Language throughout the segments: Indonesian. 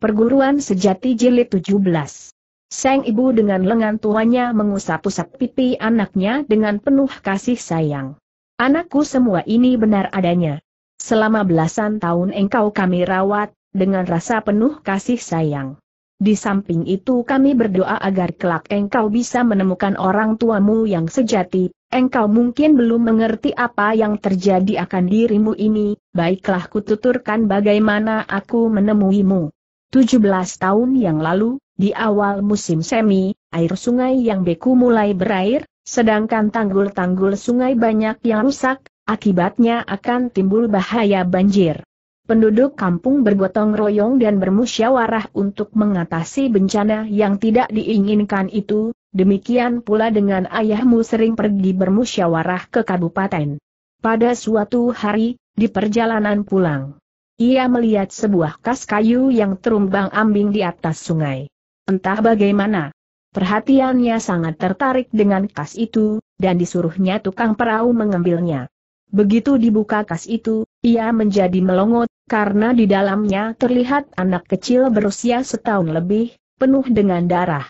Perguruan Sejati Jilid 17 Sang ibu dengan lengan tuanya mengusap-usap pipi anaknya dengan penuh kasih sayang. Anakku semua ini benar adanya. Selama belasan tahun engkau kami rawat, dengan rasa penuh kasih sayang. Di samping itu kami berdoa agar kelak engkau bisa menemukan orang tuamu yang sejati, engkau mungkin belum mengerti apa yang terjadi akan dirimu ini, baiklah kututurkan bagaimana aku menemuimu. 17 tahun yang lalu, di awal musim semi, air sungai yang beku mulai berair, sedangkan tanggul-tanggul sungai banyak yang rusak, akibatnya akan timbul bahaya banjir. Penduduk kampung bergotong royong dan bermusyawarah untuk mengatasi bencana yang tidak diinginkan itu, demikian pula dengan ayahmu sering pergi bermusyawarah ke kabupaten. Pada suatu hari, di perjalanan pulang, ia melihat sebuah kas kayu yang terumbang ambing di atas sungai. Entah bagaimana, perhatiannya sangat tertarik dengan kas itu, dan disuruhnya tukang perahu mengambilnya. Begitu dibuka kas itu, ia menjadi melongot, karena di dalamnya terlihat anak kecil berusia setahun lebih, penuh dengan darah.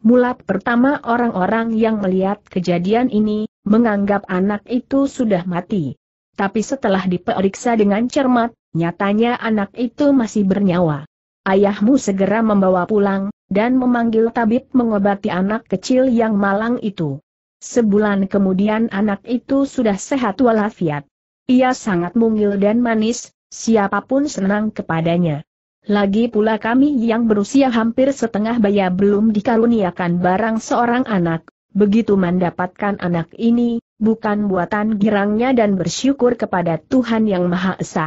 Mulap pertama orang-orang yang melihat kejadian ini, menganggap anak itu sudah mati. Tapi setelah diperiksa dengan cermat, nyatanya anak itu masih bernyawa. Ayahmu segera membawa pulang, dan memanggil tabib mengobati anak kecil yang malang itu. Sebulan kemudian anak itu sudah sehat walafiat. Ia sangat mungil dan manis, siapapun senang kepadanya. Lagi pula kami yang berusia hampir setengah baya belum dikaruniakan barang seorang anak, begitu mendapatkan anak ini, bukan buatan girangnya dan bersyukur kepada Tuhan Yang Maha Esa.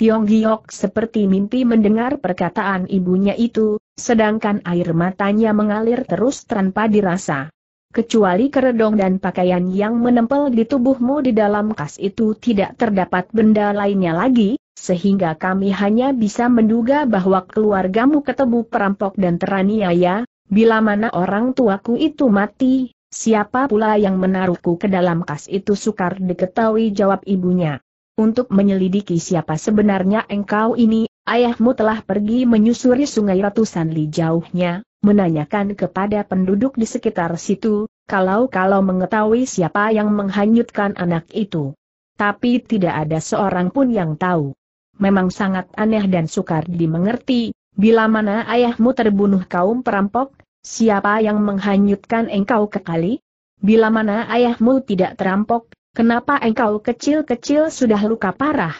Tiong Giok seperti mimpi mendengar perkataan ibunya itu, sedangkan air matanya mengalir terus tanpa dirasa. Kecuali keredong dan pakaian yang menempel di tubuhmu di dalam kas itu tidak terdapat benda lainnya lagi, sehingga kami hanya bisa menduga bahwa keluargamu ketemu perampok dan teraniaya, bila mana orang tuaku itu mati, Siapa pula yang menaruhku ke dalam kas itu sukar diketahui jawab ibunya. Untuk menyelidiki siapa sebenarnya engkau ini, ayahmu telah pergi menyusuri sungai ratusan li jauhnya, menanyakan kepada penduduk di sekitar situ, kalau-kalau mengetahui siapa yang menghanyutkan anak itu. Tapi tidak ada seorang pun yang tahu. Memang sangat aneh dan sukar dimengerti, bila mana ayahmu terbunuh kaum perampok, Siapa yang menghanyutkan engkau kekali? Bila mana ayahmu tidak terampok, kenapa engkau kecil-kecil sudah luka parah?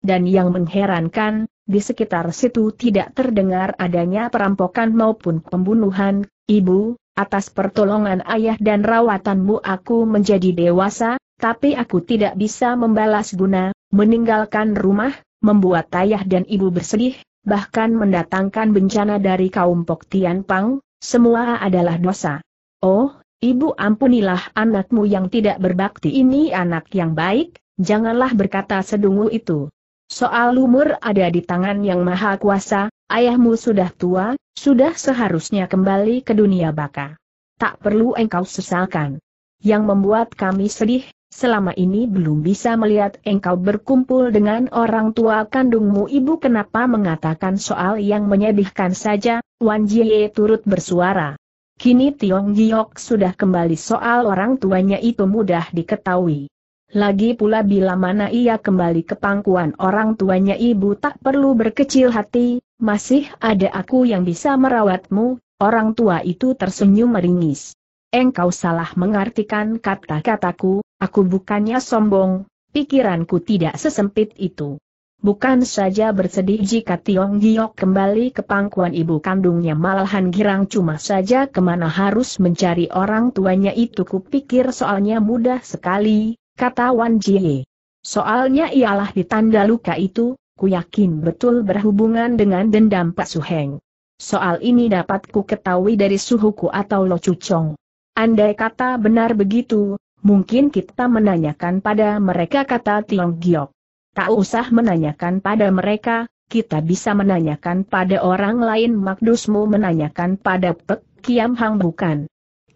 Dan yang mengherankan, di sekitar situ tidak terdengar adanya perampokan maupun pembunuhan, ibu, atas pertolongan ayah dan rawatanmu aku menjadi dewasa, tapi aku tidak bisa membalas guna, meninggalkan rumah, membuat ayah dan ibu bersedih, bahkan mendatangkan bencana dari kaum Poktian Pang, semua adalah dosa. Oh, ibu ampunilah anakmu yang tidak berbakti ini anak yang baik, janganlah berkata sedungu itu. Soal umur ada di tangan yang maha kuasa, ayahmu sudah tua, sudah seharusnya kembali ke dunia baka. Tak perlu engkau sesalkan. Yang membuat kami sedih, selama ini belum bisa melihat engkau berkumpul dengan orang tua kandungmu ibu kenapa mengatakan soal yang menyedihkan saja, Wan Jie turut bersuara. Kini Tiong Giok sudah kembali soal orang tuanya itu mudah diketahui. Lagi pula bila mana ia kembali ke pangkuan orang tuanya ibu tak perlu berkecil hati, masih ada aku yang bisa merawatmu, orang tua itu tersenyum meringis. Engkau salah mengartikan kata-kataku, Aku bukannya sombong, pikiranku tidak sesempit itu. Bukan saja bersedih jika Tiong Giok kembali ke pangkuan ibu kandungnya malahan girang cuma saja kemana harus mencari orang tuanya itu kupikir soalnya mudah sekali, kata Wan Jie. Soalnya ialah di tanda luka itu, ku yakin betul berhubungan dengan dendam Pak Su Heng. Soal ini dapat ku ketahui dari suhuku atau Lo Cucong. Andai kata benar begitu, mungkin kita menanyakan pada mereka kata Tiong Giok. Tak usah menanyakan pada mereka, kita bisa menanyakan pada orang lain makdusmu menanyakan pada Pek Kiam Hang bukan.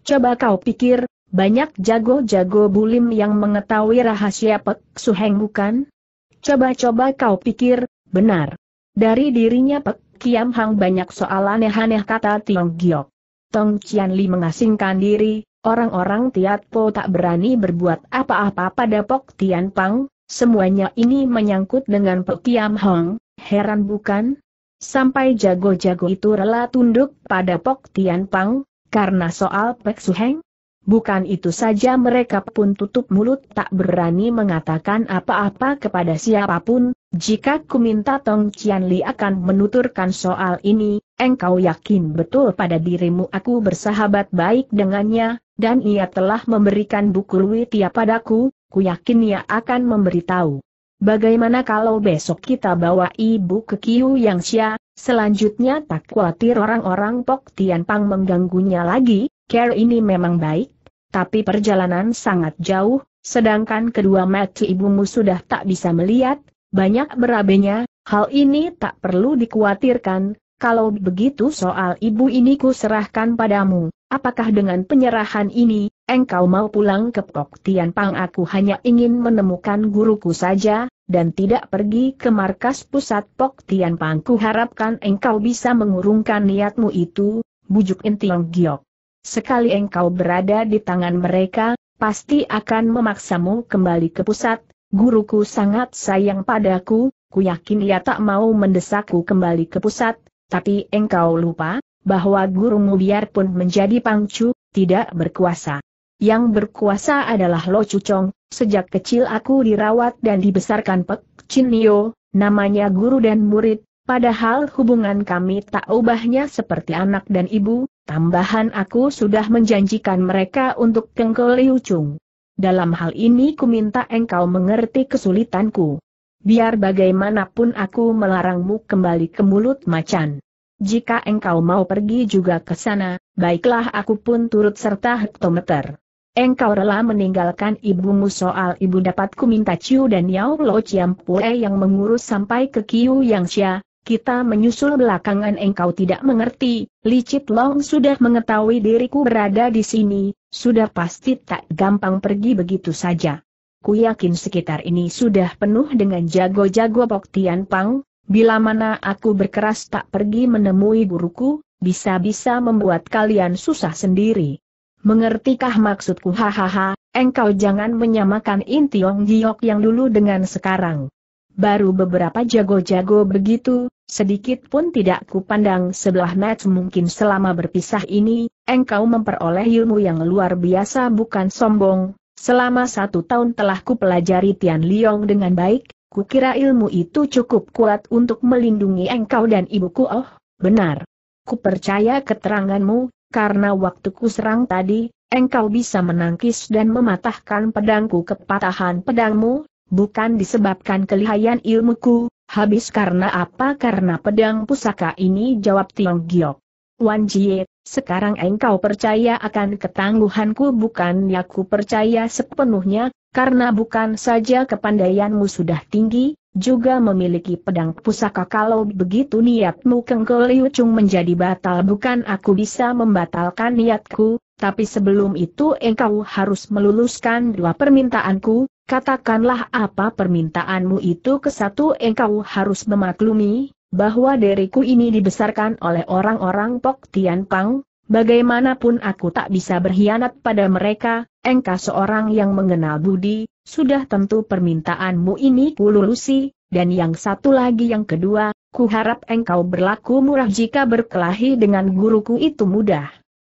Coba kau pikir, banyak jago-jago bulim yang mengetahui rahasia Pek Suheng bukan? Coba-coba kau pikir, benar. Dari dirinya Pek Kiam Hang banyak soal aneh-aneh kata Tiong Giok. Tong Cianli mengasingkan diri, Orang-orang Tiat Po tak berani berbuat apa-apa pada Pok Tian Pang, semuanya ini menyangkut dengan Pok Tiam Hong, heran bukan? Sampai jago-jago itu rela tunduk pada Pok Tian Pang, karena soal Pek Heng. Bukan itu saja mereka pun tutup mulut tak berani mengatakan apa-apa kepada siapapun, jika ku minta Tong Cian Li akan menuturkan soal ini, engkau yakin betul pada dirimu aku bersahabat baik dengannya, dan ia telah memberikan buku Luitia padaku, ku yakin ia akan memberitahu. Bagaimana kalau besok kita bawa ibu ke Kiu Yang Xia, selanjutnya tak khawatir orang-orang Pok Tian Pang mengganggunya lagi, care ini memang baik, tapi perjalanan sangat jauh, sedangkan kedua mata ibumu sudah tak bisa melihat, banyak berabenya, hal ini tak perlu dikhawatirkan, kalau begitu soal ibu ini ku serahkan padamu, apakah dengan penyerahan ini, engkau mau pulang ke Pok Tian Pang aku hanya ingin menemukan guruku saja, dan tidak pergi ke markas pusat Pok Tian Pang ku harapkan engkau bisa mengurungkan niatmu itu, bujuk Intiong Giok. Sekali engkau berada di tangan mereka, pasti akan memaksamu kembali ke pusat, guruku sangat sayang padaku, ku yakin ia tak mau mendesakku kembali ke pusat, tapi engkau lupa, bahwa gurumu biarpun menjadi pangcu, tidak berkuasa. Yang berkuasa adalah Lo Cucong, sejak kecil aku dirawat dan dibesarkan Pek Nio, namanya guru dan murid, padahal hubungan kami tak ubahnya seperti anak dan ibu, tambahan aku sudah menjanjikan mereka untuk kengkel Liu Chung. Dalam hal ini ku minta engkau mengerti kesulitanku biar bagaimanapun aku melarangmu kembali ke mulut macan. Jika engkau mau pergi juga ke sana, baiklah aku pun turut serta hektometer. Engkau rela meninggalkan ibumu soal ibu dapatku minta Ciu dan Yao Lo Pue yang mengurus sampai ke Kiu Yang Xia, kita menyusul belakangan engkau tidak mengerti, Licit Long sudah mengetahui diriku berada di sini, sudah pasti tak gampang pergi begitu saja ku yakin sekitar ini sudah penuh dengan jago-jago Pok Tian Pang, bila mana aku berkeras tak pergi menemui guruku, bisa-bisa membuat kalian susah sendiri. Mengertikah maksudku hahaha, engkau jangan menyamakan Intiong Giok yang dulu dengan sekarang. Baru beberapa jago-jago begitu, sedikit pun tidak pandang sebelah match mungkin selama berpisah ini, engkau memperoleh ilmu yang luar biasa bukan sombong, Selama satu tahun telah kupelajari Tian Liong dengan baik, kukira ilmu itu cukup kuat untuk melindungi engkau dan ibuku. Oh, benar. Kupercaya keteranganmu, karena waktu ku serang tadi, engkau bisa menangkis dan mematahkan pedangku kepatahan pedangmu, bukan disebabkan kelihayan ilmuku, habis karena apa karena pedang pusaka ini jawab Tiong Giok. Wan Jie sekarang engkau percaya akan ketangguhanku bukan aku percaya sepenuhnya, karena bukan saja kepandaianmu sudah tinggi, juga memiliki pedang pusaka kalau begitu niatmu Kengko Liu Chung menjadi batal bukan aku bisa membatalkan niatku, tapi sebelum itu engkau harus meluluskan dua permintaanku, katakanlah apa permintaanmu itu ke satu engkau harus memaklumi, bahwa diriku ini dibesarkan oleh orang-orang Pok Tian Pang, bagaimanapun aku tak bisa berkhianat pada mereka, engkau seorang yang mengenal budi, sudah tentu permintaanmu ini kululusi, dan yang satu lagi yang kedua, kuharap engkau berlaku murah jika berkelahi dengan guruku itu mudah.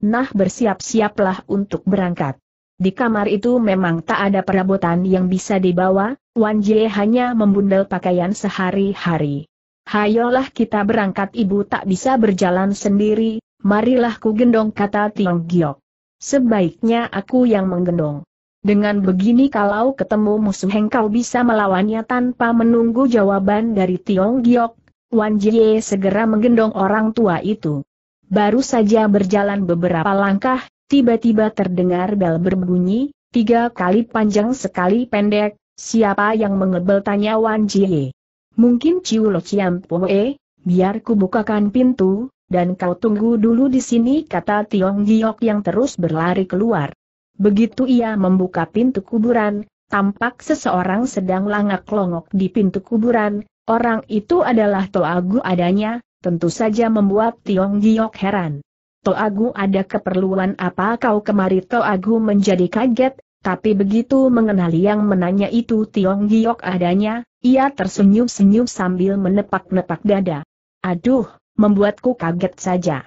Nah bersiap-siaplah untuk berangkat. Di kamar itu memang tak ada perabotan yang bisa dibawa, Wan Jie hanya membundel pakaian sehari-hari hayolah kita berangkat ibu tak bisa berjalan sendiri, marilah ku gendong kata Tiong Giok. Sebaiknya aku yang menggendong. Dengan begini kalau ketemu musuh engkau bisa melawannya tanpa menunggu jawaban dari Tiong Giok, Wan Jie segera menggendong orang tua itu. Baru saja berjalan beberapa langkah, tiba-tiba terdengar bel berbunyi, tiga kali panjang sekali pendek, siapa yang mengebel tanya Wan Jie. Mungkin Ciu Ciulo Ciam Poe, biar ku bukakan pintu, dan kau tunggu dulu di sini kata Tiong Giok yang terus berlari keluar. Begitu ia membuka pintu kuburan, tampak seseorang sedang langak longok di pintu kuburan, orang itu adalah Toagu adanya, tentu saja membuat Tiong Giok heran. Toagu ada keperluan apa kau kemari Toagu menjadi kaget, tapi begitu mengenali yang menanya itu Tiong Giok adanya, ia tersenyum-senyum sambil menepak-nepak dada. Aduh, membuatku kaget saja.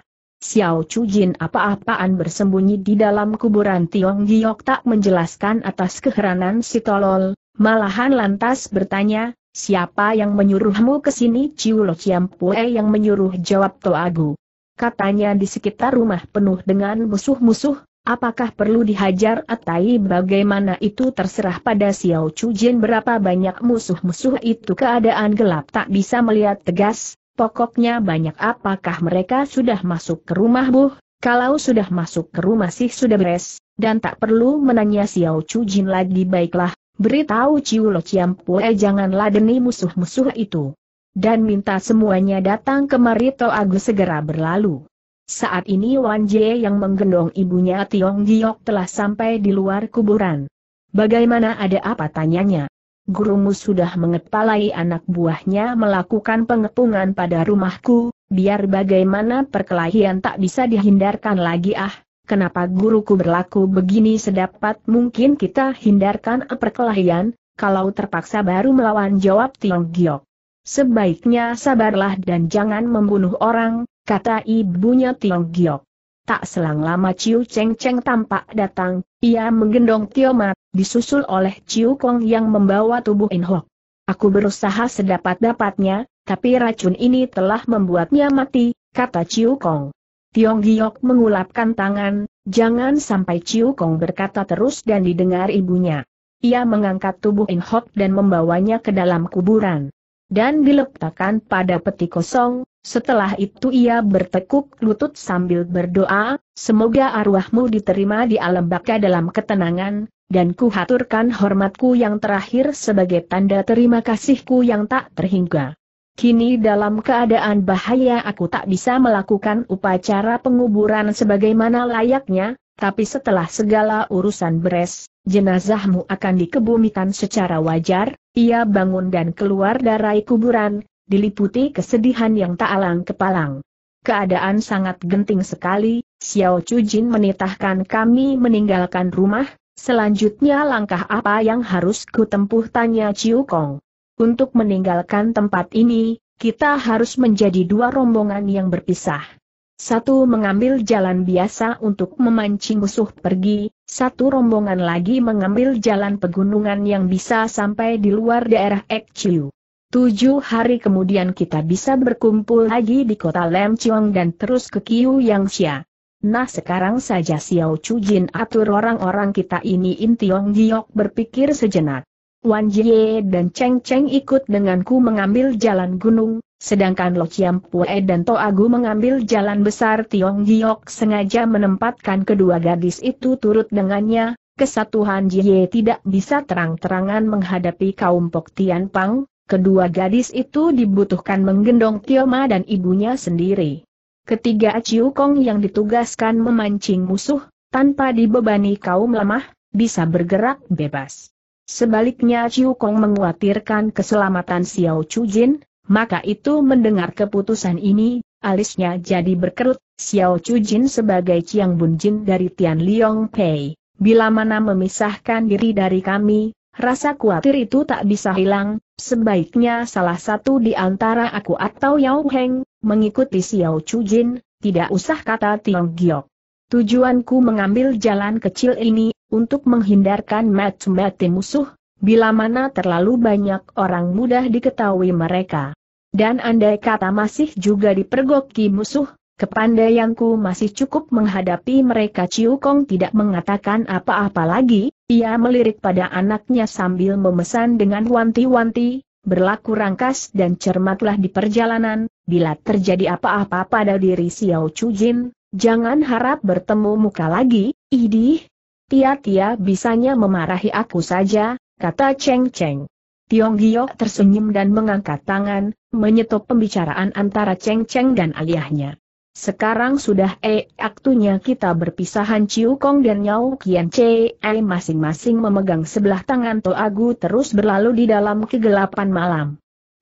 Xiao Chu Jin apa-apaan bersembunyi di dalam kuburan Tiong Giok tak menjelaskan atas keheranan si tolol, malahan lantas bertanya, siapa yang menyuruhmu ke sini Ciu Lo Pue yang menyuruh jawab Toagu. Katanya di sekitar rumah penuh dengan musuh-musuh, Apakah perlu dihajar Atai bagaimana itu terserah pada Xiao Chu Jin. berapa banyak musuh-musuh itu keadaan gelap tak bisa melihat tegas, pokoknya banyak apakah mereka sudah masuk ke rumah buh, kalau sudah masuk ke rumah sih sudah beres, dan tak perlu menanya Xiao Chu Jin lagi baiklah, beritahu Lo Chiam Pue janganlah ladeni musuh-musuh itu. Dan minta semuanya datang kemari Agus segera berlalu. Saat ini Wan Jie yang menggendong ibunya Tiong Giok telah sampai di luar kuburan. Bagaimana ada apa tanyanya? Gurumu sudah mengepalai anak buahnya melakukan pengepungan pada rumahku, biar bagaimana perkelahian tak bisa dihindarkan lagi ah. Kenapa guruku berlaku begini sedapat mungkin kita hindarkan perkelahian, kalau terpaksa baru melawan jawab Tiong Giok. Sebaiknya sabarlah dan jangan membunuh orang, kata ibunya Tiong Giok. Tak selang lama Ciu Cheng Cheng tampak datang, ia menggendong Tio Mat, disusul oleh Ciu Kong yang membawa tubuh In Hok. Aku berusaha sedapat-dapatnya, tapi racun ini telah membuatnya mati, kata Ciu Kong. Tiong Giok mengulapkan tangan, jangan sampai Ciu Kong berkata terus dan didengar ibunya. Ia mengangkat tubuh In Hok dan membawanya ke dalam kuburan. Dan diletakkan pada peti kosong, setelah itu ia bertekuk lutut sambil berdoa, semoga arwahmu diterima di alam baka dalam ketenangan, dan kuhaturkan hormatku yang terakhir sebagai tanda terima kasihku yang tak terhingga. Kini dalam keadaan bahaya aku tak bisa melakukan upacara penguburan sebagaimana layaknya, tapi setelah segala urusan beres, jenazahmu akan dikebumikan secara wajar, ia bangun dan keluar dari kuburan, diliputi kesedihan yang tak alang kepalang. Keadaan sangat genting sekali, Xiao Jin menitahkan kami meninggalkan rumah, selanjutnya langkah apa yang harus kutempuh tanya Chiu Kong. Untuk meninggalkan tempat ini, kita harus menjadi dua rombongan yang berpisah. Satu mengambil jalan biasa untuk memancing musuh pergi, satu rombongan lagi mengambil jalan pegunungan yang bisa sampai di luar daerah Ekciu. Tujuh hari kemudian kita bisa berkumpul lagi di kota Lemciong dan terus ke Kiu Yang Xia. Nah sekarang saja Xiao Chu Jin atur orang-orang kita ini Intiong Giok berpikir sejenak. Wan Jie dan Cheng Cheng ikut denganku mengambil jalan gunung, sedangkan Lo Chiam Pue dan To Agu mengambil jalan besar Tiong Giok sengaja menempatkan kedua gadis itu turut dengannya, kesatuan Jie tidak bisa terang-terangan menghadapi kaum Pok Tian Pang, Kedua gadis itu dibutuhkan menggendong Tioma dan ibunya sendiri. Ketiga Ciu Kong yang ditugaskan memancing musuh, tanpa dibebani kaum lemah, bisa bergerak bebas. Sebaliknya Ciu Kong mengkhawatirkan keselamatan Xiao Chu Jin, maka itu mendengar keputusan ini, alisnya jadi berkerut, Xiao Chu Jin sebagai Chiang Bun Jin dari Tian Liong Pei. Bila mana memisahkan diri dari kami, Rasa khawatir itu tak bisa hilang, sebaiknya salah satu di antara aku atau Yao Heng, mengikuti Xiao Chu Jin, tidak usah kata Tiong Giok. Tujuanku mengambil jalan kecil ini, untuk menghindarkan mati-mati musuh, bila mana terlalu banyak orang mudah diketahui mereka. Dan andai kata masih juga dipergoki musuh, kepandaianku masih cukup menghadapi mereka Ciu Kong tidak mengatakan apa-apa lagi, ia melirik pada anaknya sambil memesan dengan wanti-wanti, berlaku rangkas dan cermatlah di perjalanan, bila terjadi apa-apa pada diri Xiao Chu Jin, jangan harap bertemu muka lagi, idih. Tia-tia bisanya memarahi aku saja, kata Cheng Cheng. Tiong Gio tersenyum dan mengangkat tangan, menyetop pembicaraan antara Cheng Cheng dan aliahnya. Sekarang sudah eh waktunya kita berpisahan Ciu Kong dan Nyau Kian Che eh masing-masing memegang sebelah tangan Toagu terus berlalu di dalam kegelapan malam.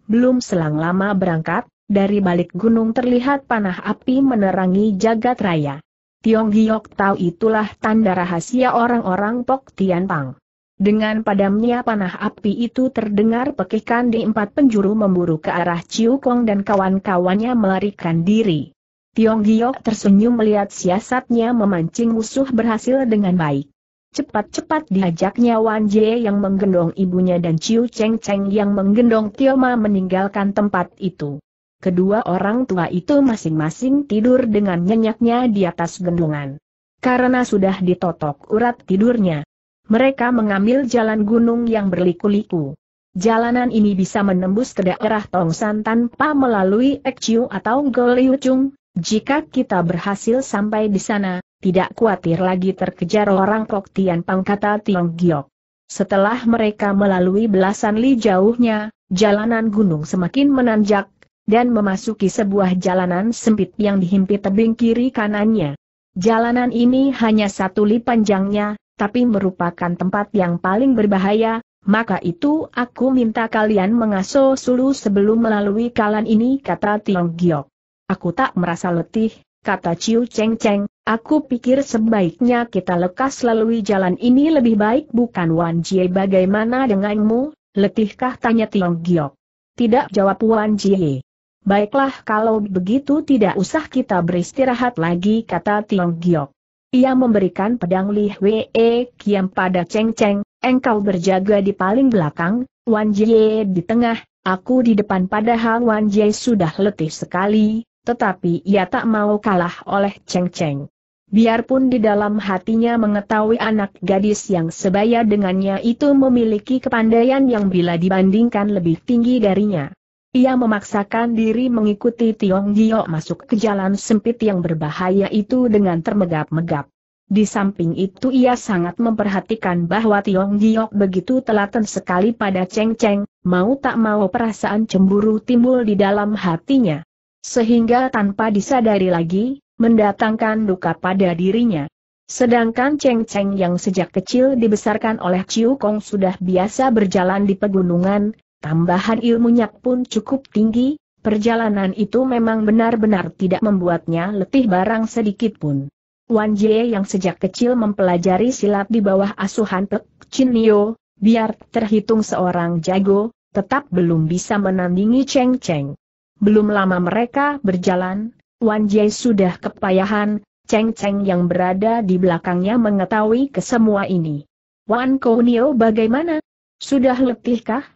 Belum selang lama berangkat, dari balik gunung terlihat panah api menerangi jagat raya. Tiong Giok tahu itulah tanda rahasia orang-orang Pok Tian Pang. Dengan padamnya panah api itu terdengar pekikan di empat penjuru memburu ke arah Ciu Kong dan kawan-kawannya melarikan diri. Tiong Giok tersenyum melihat siasatnya memancing musuh berhasil dengan baik. Cepat-cepat diajaknya Wan Jie yang menggendong ibunya dan Ciu Cheng Cheng yang menggendong Tioma meninggalkan tempat itu. Kedua orang tua itu masing-masing tidur dengan nyenyaknya di atas gendongan. Karena sudah ditotok urat tidurnya. Mereka mengambil jalan gunung yang berliku-liku. Jalanan ini bisa menembus ke daerah Tongsan tanpa melalui Ekciu atau Goliu Chung. Jika kita berhasil sampai di sana, tidak khawatir lagi terkejar orang Pok Tian Pang kata Tiong Giok. Setelah mereka melalui belasan li jauhnya, jalanan gunung semakin menanjak, dan memasuki sebuah jalanan sempit yang dihimpit tebing kiri kanannya. Jalanan ini hanya satu li panjangnya, tapi merupakan tempat yang paling berbahaya, maka itu aku minta kalian mengasuh sulu sebelum melalui kalan ini kata Tiong Giok. Aku tak merasa letih, kata Ciu Cheng Cheng, aku pikir sebaiknya kita lekas lalui jalan ini lebih baik bukan Wan Jie bagaimana denganmu, letihkah tanya Tiong Giok. Tidak jawab Wan Jie. Baiklah kalau begitu tidak usah kita beristirahat lagi kata Tiong Giok. Ia memberikan pedang Li Wei e Kiam pada Cheng Cheng, engkau berjaga di paling belakang, Wan Jie di tengah, aku di depan padahal Wan Jie sudah letih sekali, tetapi ia tak mau kalah oleh Cheng Cheng. Biarpun di dalam hatinya mengetahui anak gadis yang sebaya dengannya itu memiliki kepandaian yang bila dibandingkan lebih tinggi darinya. Ia memaksakan diri mengikuti Tiong Gio masuk ke jalan sempit yang berbahaya itu dengan termegap-megap. Di samping itu ia sangat memperhatikan bahwa Tiong Giok begitu telaten sekali pada Cheng Cheng, mau tak mau perasaan cemburu timbul di dalam hatinya. Sehingga tanpa disadari lagi, mendatangkan duka pada dirinya. Sedangkan Cheng Cheng yang sejak kecil dibesarkan oleh Chiu Kong sudah biasa berjalan di pegunungan, tambahan ilmunya pun cukup tinggi, perjalanan itu memang benar-benar tidak membuatnya letih barang sedikit pun. Wan Jie yang sejak kecil mempelajari silat di bawah asuhan Pek Chin Nio, biar terhitung seorang jago, tetap belum bisa menandingi Cheng Cheng. Belum lama mereka berjalan, Wan Jie sudah kepayahan, Cheng Cheng yang berada di belakangnya mengetahui kesemua ini. Wan Kounio bagaimana? Sudah letihkah?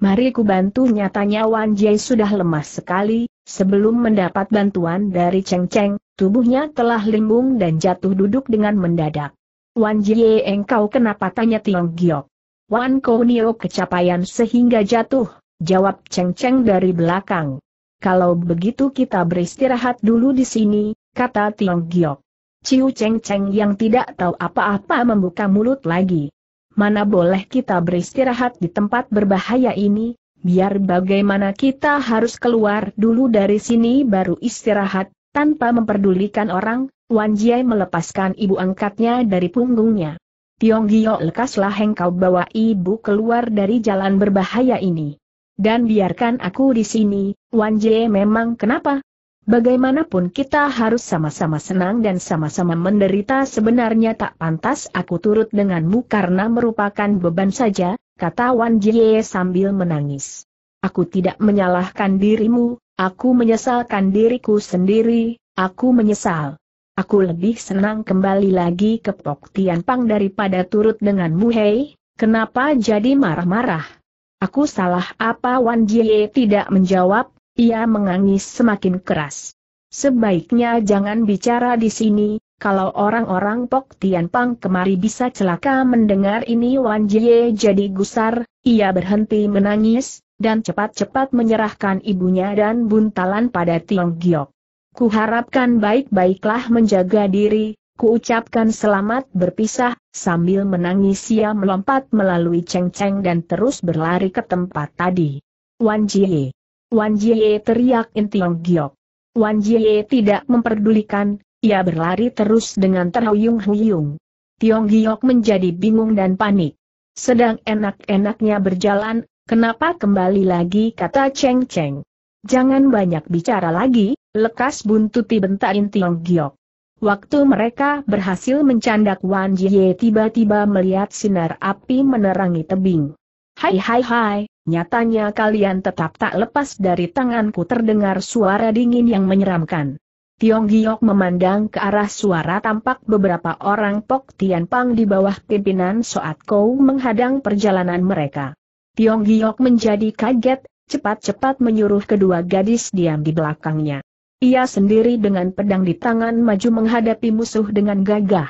Mari ku bantu nyatanya Wan Jie sudah lemah sekali, sebelum mendapat bantuan dari Cheng Cheng, tubuhnya telah limbung dan jatuh duduk dengan mendadak. Wan Jie engkau kenapa tanya Tiong Giok? Wan Kounio kecapaian sehingga jatuh, jawab Cheng Cheng dari belakang. Kalau begitu kita beristirahat dulu di sini, kata Tiong Giok. Ciu Cheng Cheng yang tidak tahu apa-apa membuka mulut lagi. Mana boleh kita beristirahat di tempat berbahaya ini, biar bagaimana kita harus keluar dulu dari sini baru istirahat, tanpa memperdulikan orang, Wan Jiai melepaskan ibu angkatnya dari punggungnya. Tiong Giok lekaslah engkau bawa ibu keluar dari jalan berbahaya ini. Dan biarkan aku di sini, Wan Jie memang kenapa? Bagaimanapun kita harus sama-sama senang dan sama-sama menderita sebenarnya tak pantas aku turut denganmu karena merupakan beban saja, kata Wan Jie sambil menangis. Aku tidak menyalahkan dirimu, aku menyesalkan diriku sendiri, aku menyesal. Aku lebih senang kembali lagi ke Pok Pang daripada turut denganmu hei, kenapa jadi marah-marah? Aku salah apa Wan Jie tidak menjawab, ia mengangis semakin keras. Sebaiknya jangan bicara di sini, kalau orang-orang Pok Tian Pang kemari bisa celaka mendengar ini Wan Jie jadi gusar, ia berhenti menangis, dan cepat-cepat menyerahkan ibunya dan buntalan pada Tiong Giok. Kuharapkan baik-baiklah menjaga diri, Kuucapkan selamat berpisah, sambil menangis ia melompat melalui ceng-ceng dan terus berlari ke tempat tadi. Wan Jie. Wan Jie teriak Intiong Giok. Wan Jie tidak memperdulikan, ia berlari terus dengan terhuyung-huyung. Tiong Giok menjadi bingung dan panik. Sedang enak-enaknya berjalan, kenapa kembali lagi kata Cheng Cheng. Jangan banyak bicara lagi, lekas buntuti bentak Tiong Giok. Waktu mereka berhasil mencandak Wan Jie tiba-tiba melihat sinar api menerangi tebing. Hai hai hai, nyatanya kalian tetap tak lepas dari tanganku terdengar suara dingin yang menyeramkan. Tiong Giok memandang ke arah suara tampak beberapa orang Pok Tian Pang di bawah pimpinan Soat Kou menghadang perjalanan mereka. Tiong Giok menjadi kaget, cepat-cepat menyuruh kedua gadis diam di belakangnya. Ia sendiri dengan pedang di tangan maju menghadapi musuh dengan gagah.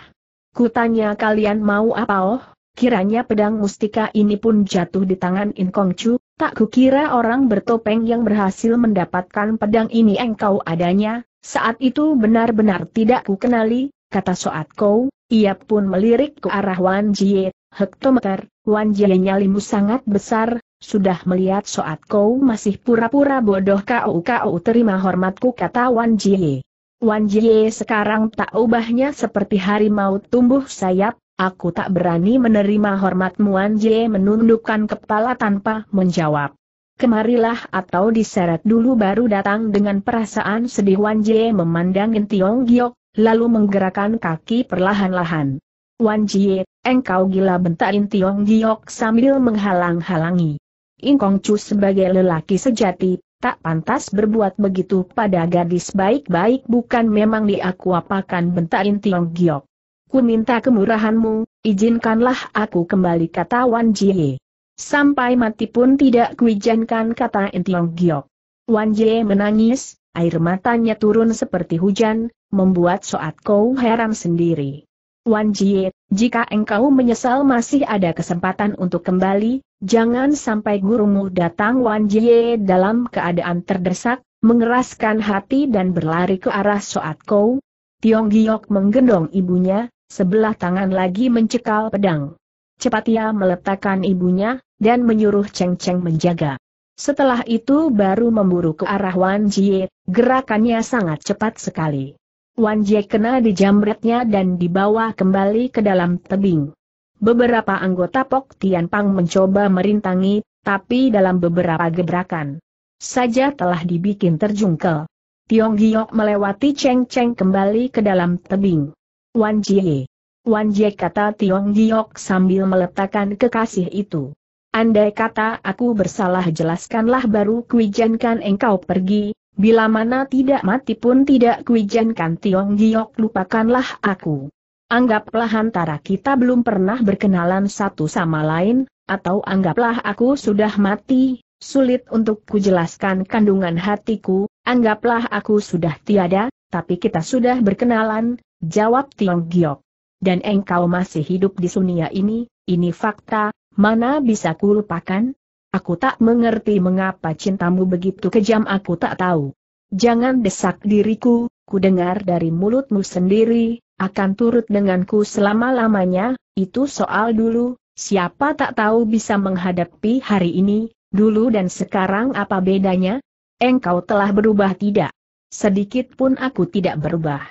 Kutanya kalian mau apa oh? Kiranya pedang mustika ini pun jatuh di tangan Inkong Chu, tak kukira orang bertopeng yang berhasil mendapatkan pedang ini engkau adanya, saat itu benar-benar tidak kukenali, kata Soat Kou, ia pun melirik ke arah Wan Jie, hektometer, Wan Jie nyalimu sangat besar, sudah melihat soat kau masih pura-pura bodoh kau kau terima hormatku kata Wan Jie. Wan Jie sekarang tak ubahnya seperti harimau tumbuh sayap, aku tak berani menerima hormatmu Wan Jie menundukkan kepala tanpa menjawab. Kemarilah atau diseret dulu baru datang dengan perasaan sedih Wan Jie memandang Tiong Giok, lalu menggerakkan kaki perlahan-lahan. Wan Jie, engkau gila bentak Tiong Giok sambil menghalang-halangi. Ingkong Chu sebagai lelaki sejati, tak pantas berbuat begitu pada gadis baik-baik bukan memang diaku apakan bentakin Tiong Giok. Ku minta kemurahanmu, izinkanlah aku kembali kata Wan Jie. Sampai mati pun tidak kuijankan kata Tiong Giok. Wan Jie menangis, air matanya turun seperti hujan, membuat Soat Kou heran sendiri. Wan Jie, jika engkau menyesal masih ada kesempatan untuk kembali, jangan sampai gurumu datang Wan Jie dalam keadaan terdesak, mengeraskan hati dan berlari ke arah Soat Kou. Tiong Giok menggendong ibunya, sebelah tangan lagi mencekal pedang. Cepat ia meletakkan ibunya, dan menyuruh Cheng Cheng menjaga. Setelah itu baru memburu ke arah Wan Jie, gerakannya sangat cepat sekali. Wan Jie kena dijamretnya dan dibawa kembali ke dalam tebing. Beberapa anggota Pok Tian Pang mencoba merintangi, tapi dalam beberapa gebrakan saja telah dibikin terjungkel. Tiong Giok melewati Cheng Cheng kembali ke dalam tebing. Wan Jie. Wan Jie kata Tiong Giok sambil meletakkan kekasih itu. Andai kata aku bersalah jelaskanlah baru kuijankan engkau pergi, Bila mana tidak mati pun tidak kuijankan Tiong Giok lupakanlah aku. Anggaplah antara kita belum pernah berkenalan satu sama lain, atau anggaplah aku sudah mati, sulit untuk kujelaskan kandungan hatiku, anggaplah aku sudah tiada, tapi kita sudah berkenalan, jawab Tiong Giok. Dan engkau masih hidup di dunia ini, ini fakta, mana bisa kulupakan? Aku tak mengerti mengapa cintamu begitu kejam aku tak tahu. Jangan desak diriku, ku dengar dari mulutmu sendiri, akan turut denganku selama-lamanya, itu soal dulu, siapa tak tahu bisa menghadapi hari ini, dulu dan sekarang apa bedanya? Engkau telah berubah tidak? Sedikit pun aku tidak berubah.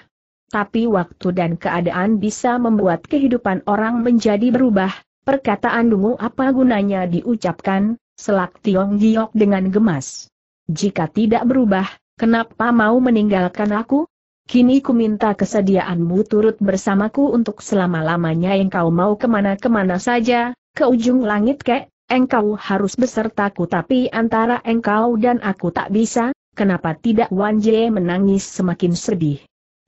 Tapi waktu dan keadaan bisa membuat kehidupan orang menjadi berubah, perkataan dungu apa gunanya diucapkan, Selak Tiong Giok dengan gemas. Jika tidak berubah, kenapa mau meninggalkan aku? Kini ku minta kesediaanmu turut bersamaku untuk selama-lamanya yang kau mau kemana-kemana saja, ke ujung langit kek, engkau harus besertaku tapi antara engkau dan aku tak bisa, kenapa tidak Wan Jie menangis semakin sedih.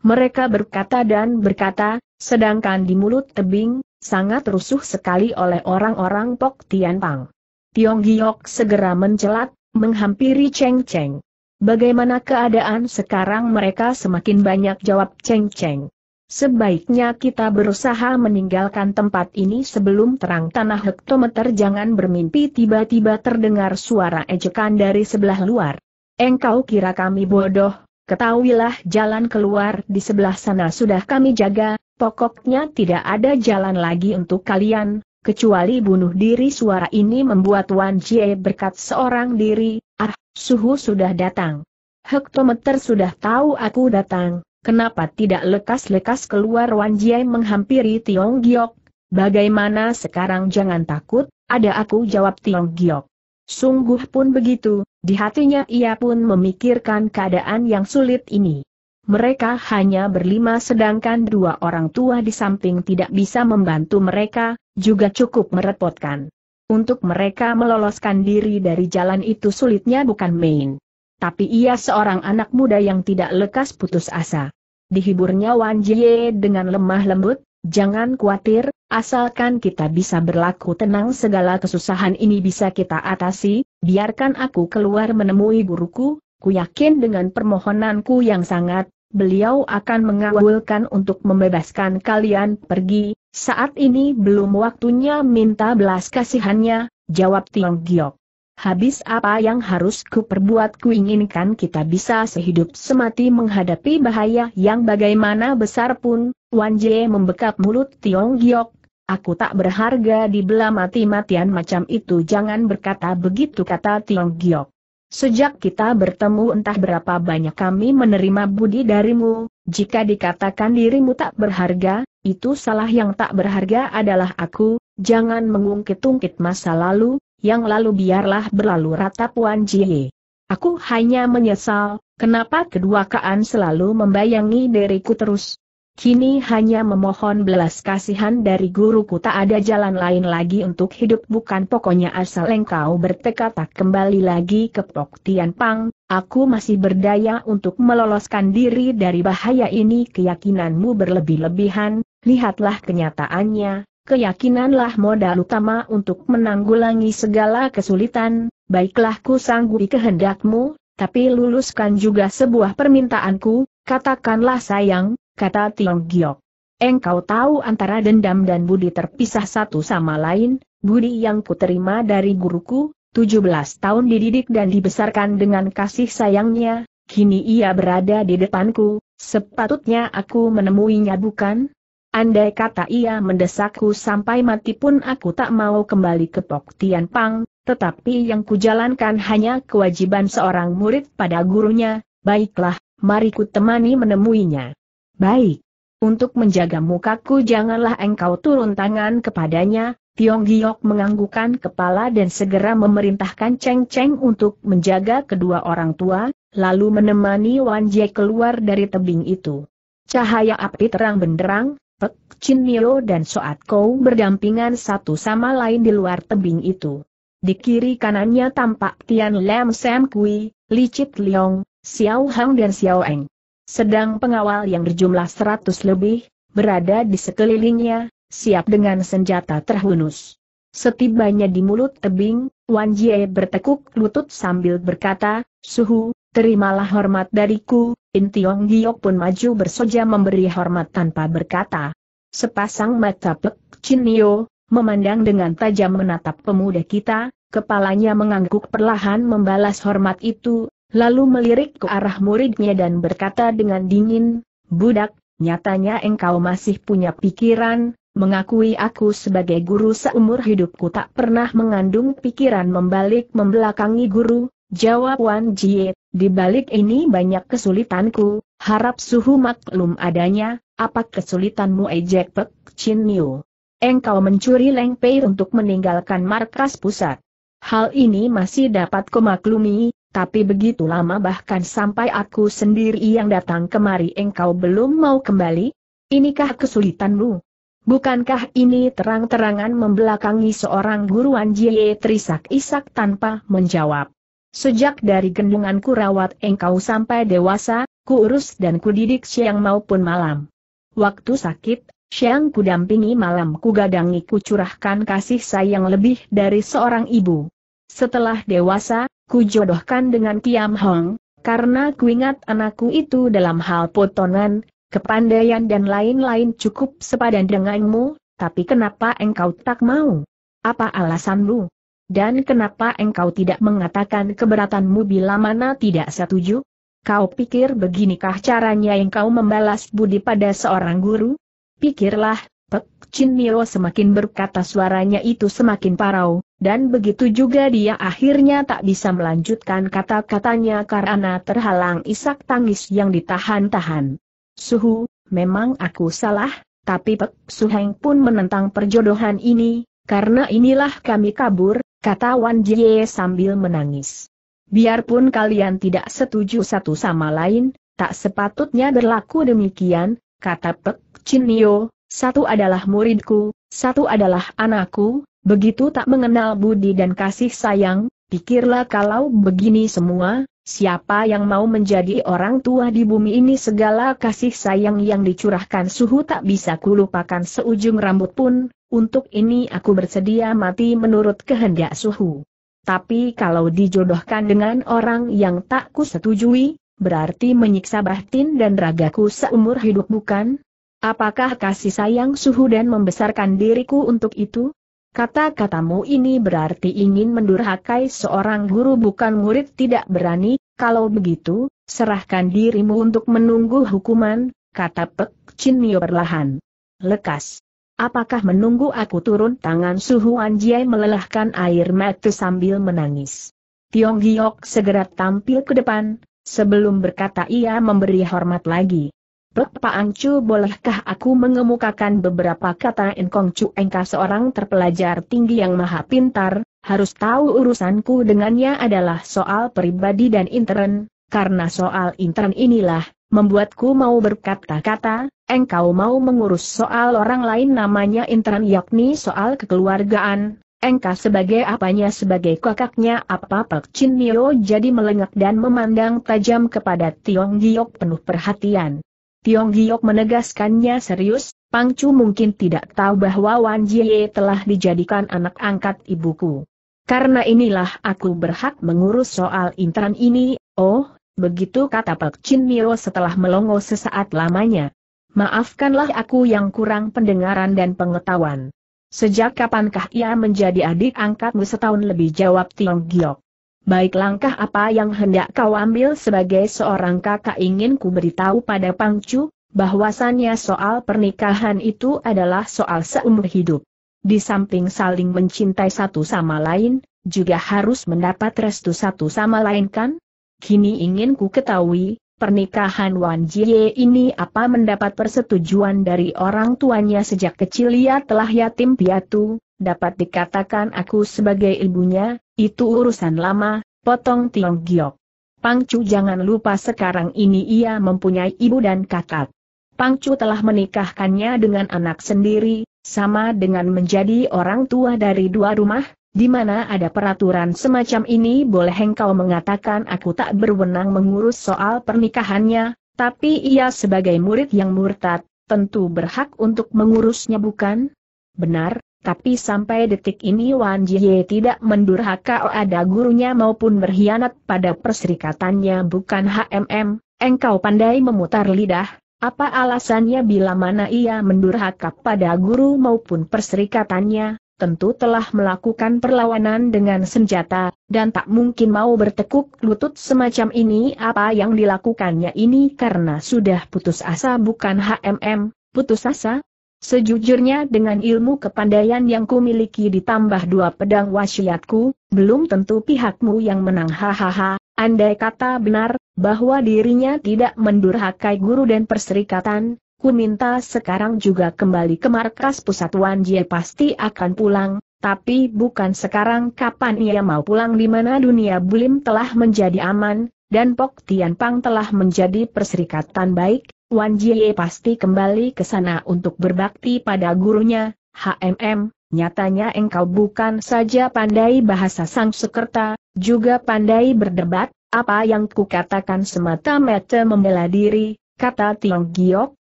Mereka berkata dan berkata, sedangkan di mulut tebing, sangat rusuh sekali oleh orang-orang Pok Tian Pang. Tiong Giok segera mencelat, menghampiri Cheng Cheng. Bagaimana keadaan sekarang mereka semakin banyak jawab Cheng Cheng. Sebaiknya kita berusaha meninggalkan tempat ini sebelum terang tanah hektometer jangan bermimpi tiba-tiba terdengar suara ejekan dari sebelah luar. Engkau kira kami bodoh, ketahuilah jalan keluar di sebelah sana sudah kami jaga, pokoknya tidak ada jalan lagi untuk kalian, kecuali bunuh diri suara ini membuat Wan Jie berkat seorang diri, ah, suhu sudah datang. Hektometer sudah tahu aku datang, kenapa tidak lekas-lekas keluar Wan Jie menghampiri Tiong Giok, bagaimana sekarang jangan takut, ada aku jawab Tiong Giok. Sungguh pun begitu, di hatinya ia pun memikirkan keadaan yang sulit ini. Mereka hanya berlima sedangkan dua orang tua di samping tidak bisa membantu mereka, juga cukup merepotkan. Untuk mereka meloloskan diri dari jalan itu sulitnya bukan main. Tapi ia seorang anak muda yang tidak lekas putus asa. Dihiburnya Wan Jie dengan lemah lembut, jangan khawatir, asalkan kita bisa berlaku tenang segala kesusahan ini bisa kita atasi, biarkan aku keluar menemui guruku, ku yakin dengan permohonanku yang sangat, beliau akan mengawalkan untuk membebaskan kalian pergi, saat ini belum waktunya minta belas kasihannya, jawab Tiong Giok. Habis apa yang harus ku perbuat ku kita bisa sehidup semati menghadapi bahaya yang bagaimana besar pun, Wan Jie membekap mulut Tiong Giok. Aku tak berharga di dibelah mati-matian macam itu jangan berkata begitu kata Tiong Giok. Sejak kita bertemu entah berapa banyak kami menerima budi darimu, jika dikatakan dirimu tak berharga, itu salah yang tak berharga adalah aku, jangan mengungkit-ungkit masa lalu, yang lalu biarlah berlalu rata Puan Jie. Aku hanya menyesal, kenapa kedua kaan selalu membayangi diriku terus, Kini hanya memohon belas kasihan dari guruku tak ada jalan lain lagi untuk hidup bukan pokoknya asal engkau bertekad tak kembali lagi ke Pok Tian Pang, aku masih berdaya untuk meloloskan diri dari bahaya ini keyakinanmu berlebih-lebihan, lihatlah kenyataannya, keyakinanlah modal utama untuk menanggulangi segala kesulitan, baiklah ku sanggupi kehendakmu, tapi luluskan juga sebuah permintaanku, katakanlah sayang, kata Tiong Giok. Engkau tahu antara dendam dan budi terpisah satu sama lain, budi yang kuterima dari guruku, 17 tahun dididik dan dibesarkan dengan kasih sayangnya, kini ia berada di depanku, sepatutnya aku menemuinya bukan? Andai kata ia mendesakku sampai mati pun aku tak mau kembali ke Pok Tian Pang, tetapi yang kujalankan hanya kewajiban seorang murid pada gurunya, baiklah, mari ku temani menemuinya. Baik. Untuk menjaga mukaku janganlah engkau turun tangan kepadanya, Tiong Giok menganggukkan kepala dan segera memerintahkan Cheng Cheng untuk menjaga kedua orang tua, lalu menemani Wan Jie keluar dari tebing itu. Cahaya api terang benderang, Pek Chin Mio dan Soat Kou berdampingan satu sama lain di luar tebing itu. Di kiri kanannya tampak Tian Lam Sam Kui, Li Chit Leong, Xiao Hang dan Xiao Eng. Sedang pengawal yang berjumlah seratus lebih, berada di sekelilingnya, siap dengan senjata terhunus. Setibanya di mulut tebing, Wan Jie bertekuk lutut sambil berkata, Suhu, terimalah hormat dariku, In Tiong Giok pun maju bersoja memberi hormat tanpa berkata. Sepasang mata Pek Nio, memandang dengan tajam menatap pemuda kita, kepalanya mengangguk perlahan membalas hormat itu, lalu melirik ke arah muridnya dan berkata dengan dingin, Budak, nyatanya engkau masih punya pikiran, mengakui aku sebagai guru seumur hidupku tak pernah mengandung pikiran membalik membelakangi guru, jawab Wan Jie, di balik ini banyak kesulitanku, harap suhu maklum adanya, apa kesulitanmu ejek Pek Chin Niu? Engkau mencuri Leng Pei untuk meninggalkan markas pusat. Hal ini masih dapat kumaklumi, tapi begitu lama bahkan sampai aku sendiri yang datang kemari engkau belum mau kembali? Inikah kesulitanmu? Bukankah ini terang-terangan membelakangi seorang guruan Jie terisak-isak tanpa menjawab? Sejak dari gendunganku rawat engkau sampai dewasa, ku dan kudidik siang maupun malam. Waktu sakit, Siang ku dampingi malam ku gadangi ku curahkan kasih sayang lebih dari seorang ibu. Setelah dewasa, ku jodohkan dengan Kiam Hong, karena ku ingat anakku itu dalam hal potongan, kepandaian dan lain-lain cukup sepadan denganmu, tapi kenapa engkau tak mau? Apa alasanmu? Dan kenapa engkau tidak mengatakan keberatanmu bila mana tidak setuju? Kau pikir beginikah caranya engkau membalas budi pada seorang guru? Pikirlah, Pek Chin Mio semakin berkata suaranya itu semakin parau, dan begitu juga dia akhirnya tak bisa melanjutkan kata-katanya karena terhalang isak tangis yang ditahan-tahan. Suhu, memang aku salah, tapi Pek Heng pun menentang perjodohan ini, karena inilah kami kabur, kata Wan Jie sambil menangis. Biarpun kalian tidak setuju satu sama lain, tak sepatutnya berlaku demikian, kata Pek Nio, satu adalah muridku, satu adalah anakku, begitu tak mengenal budi dan kasih sayang, pikirlah kalau begini semua, siapa yang mau menjadi orang tua di bumi ini segala kasih sayang yang dicurahkan suhu tak bisa kulupakan seujung rambut pun, untuk ini aku bersedia mati menurut kehendak suhu. Tapi kalau dijodohkan dengan orang yang tak kusetujui, berarti menyiksa batin dan ragaku seumur hidup bukan? Apakah kasih sayang suhu dan membesarkan diriku untuk itu? Kata-katamu ini berarti ingin mendurhakai seorang guru bukan murid tidak berani, kalau begitu, serahkan dirimu untuk menunggu hukuman, kata Pek Chinio perlahan. Lekas. Apakah menunggu aku turun tangan Suhu Anjiai melelahkan air mata sambil menangis? Tiong Giok segera tampil ke depan, Sebelum berkata ia memberi hormat lagi. Pek Pak Angcu bolehkah aku mengemukakan beberapa kata Enkong Chu Engka seorang terpelajar tinggi yang maha pintar, harus tahu urusanku dengannya adalah soal pribadi dan intern, karena soal intern inilah, membuatku mau berkata-kata, engkau mau mengurus soal orang lain namanya intern yakni soal kekeluargaan, Engkau sebagai apanya sebagai kakaknya apa Pak Chin Mio jadi melengak dan memandang tajam kepada Tiong Giok penuh perhatian. Tiong Giok menegaskannya serius, Pang Chu mungkin tidak tahu bahwa Wan Jie telah dijadikan anak angkat ibuku. Karena inilah aku berhak mengurus soal intran ini, oh, begitu kata Pak Chin Mio setelah melongo sesaat lamanya. Maafkanlah aku yang kurang pendengaran dan pengetahuan. Sejak kapankah ia menjadi adik angkatmu setahun lebih jawab Tiong Giok? Baik langkah apa yang hendak kau ambil sebagai seorang kakak ingin ku beritahu pada Pangcu, bahwasannya soal pernikahan itu adalah soal seumur hidup. Di samping saling mencintai satu sama lain, juga harus mendapat restu satu sama lain kan? Kini ingin ku ketahui, Pernikahan Wan Jie ini apa mendapat persetujuan dari orang tuanya sejak kecil ia telah yatim piatu, dapat dikatakan aku sebagai ibunya, itu urusan lama, potong Tiong Giok. Pangcu jangan lupa sekarang ini ia mempunyai ibu dan kakak. Pangcu telah menikahkannya dengan anak sendiri, sama dengan menjadi orang tua dari dua rumah, di mana ada peraturan semacam ini boleh engkau mengatakan aku tak berwenang mengurus soal pernikahannya, tapi ia sebagai murid yang murtad, tentu berhak untuk mengurusnya bukan? Benar, tapi sampai detik ini Wan Jie tidak mendurhaka ada gurunya maupun berkhianat pada perserikatannya bukan HMM, engkau pandai memutar lidah, apa alasannya bila mana ia mendurhaka pada guru maupun perserikatannya, tentu telah melakukan perlawanan dengan senjata, dan tak mungkin mau bertekuk lutut semacam ini apa yang dilakukannya ini karena sudah putus asa bukan HMM, putus asa? Sejujurnya dengan ilmu kepandaian yang kumiliki ditambah dua pedang wasiatku, belum tentu pihakmu yang menang hahaha, andai kata benar, bahwa dirinya tidak mendurhakai guru dan perserikatan, Ku minta sekarang juga kembali ke markas pusat Wan Jie pasti akan pulang, tapi bukan sekarang kapan ia mau pulang di mana dunia bulim telah menjadi aman, dan Pok Tian Pang telah menjadi perserikatan baik, Wan Jie pasti kembali ke sana untuk berbakti pada gurunya, HMM, nyatanya engkau bukan saja pandai bahasa Sang Sekerta, juga pandai berdebat, apa yang kukatakan semata-mata membela diri, kata Tiong Giok,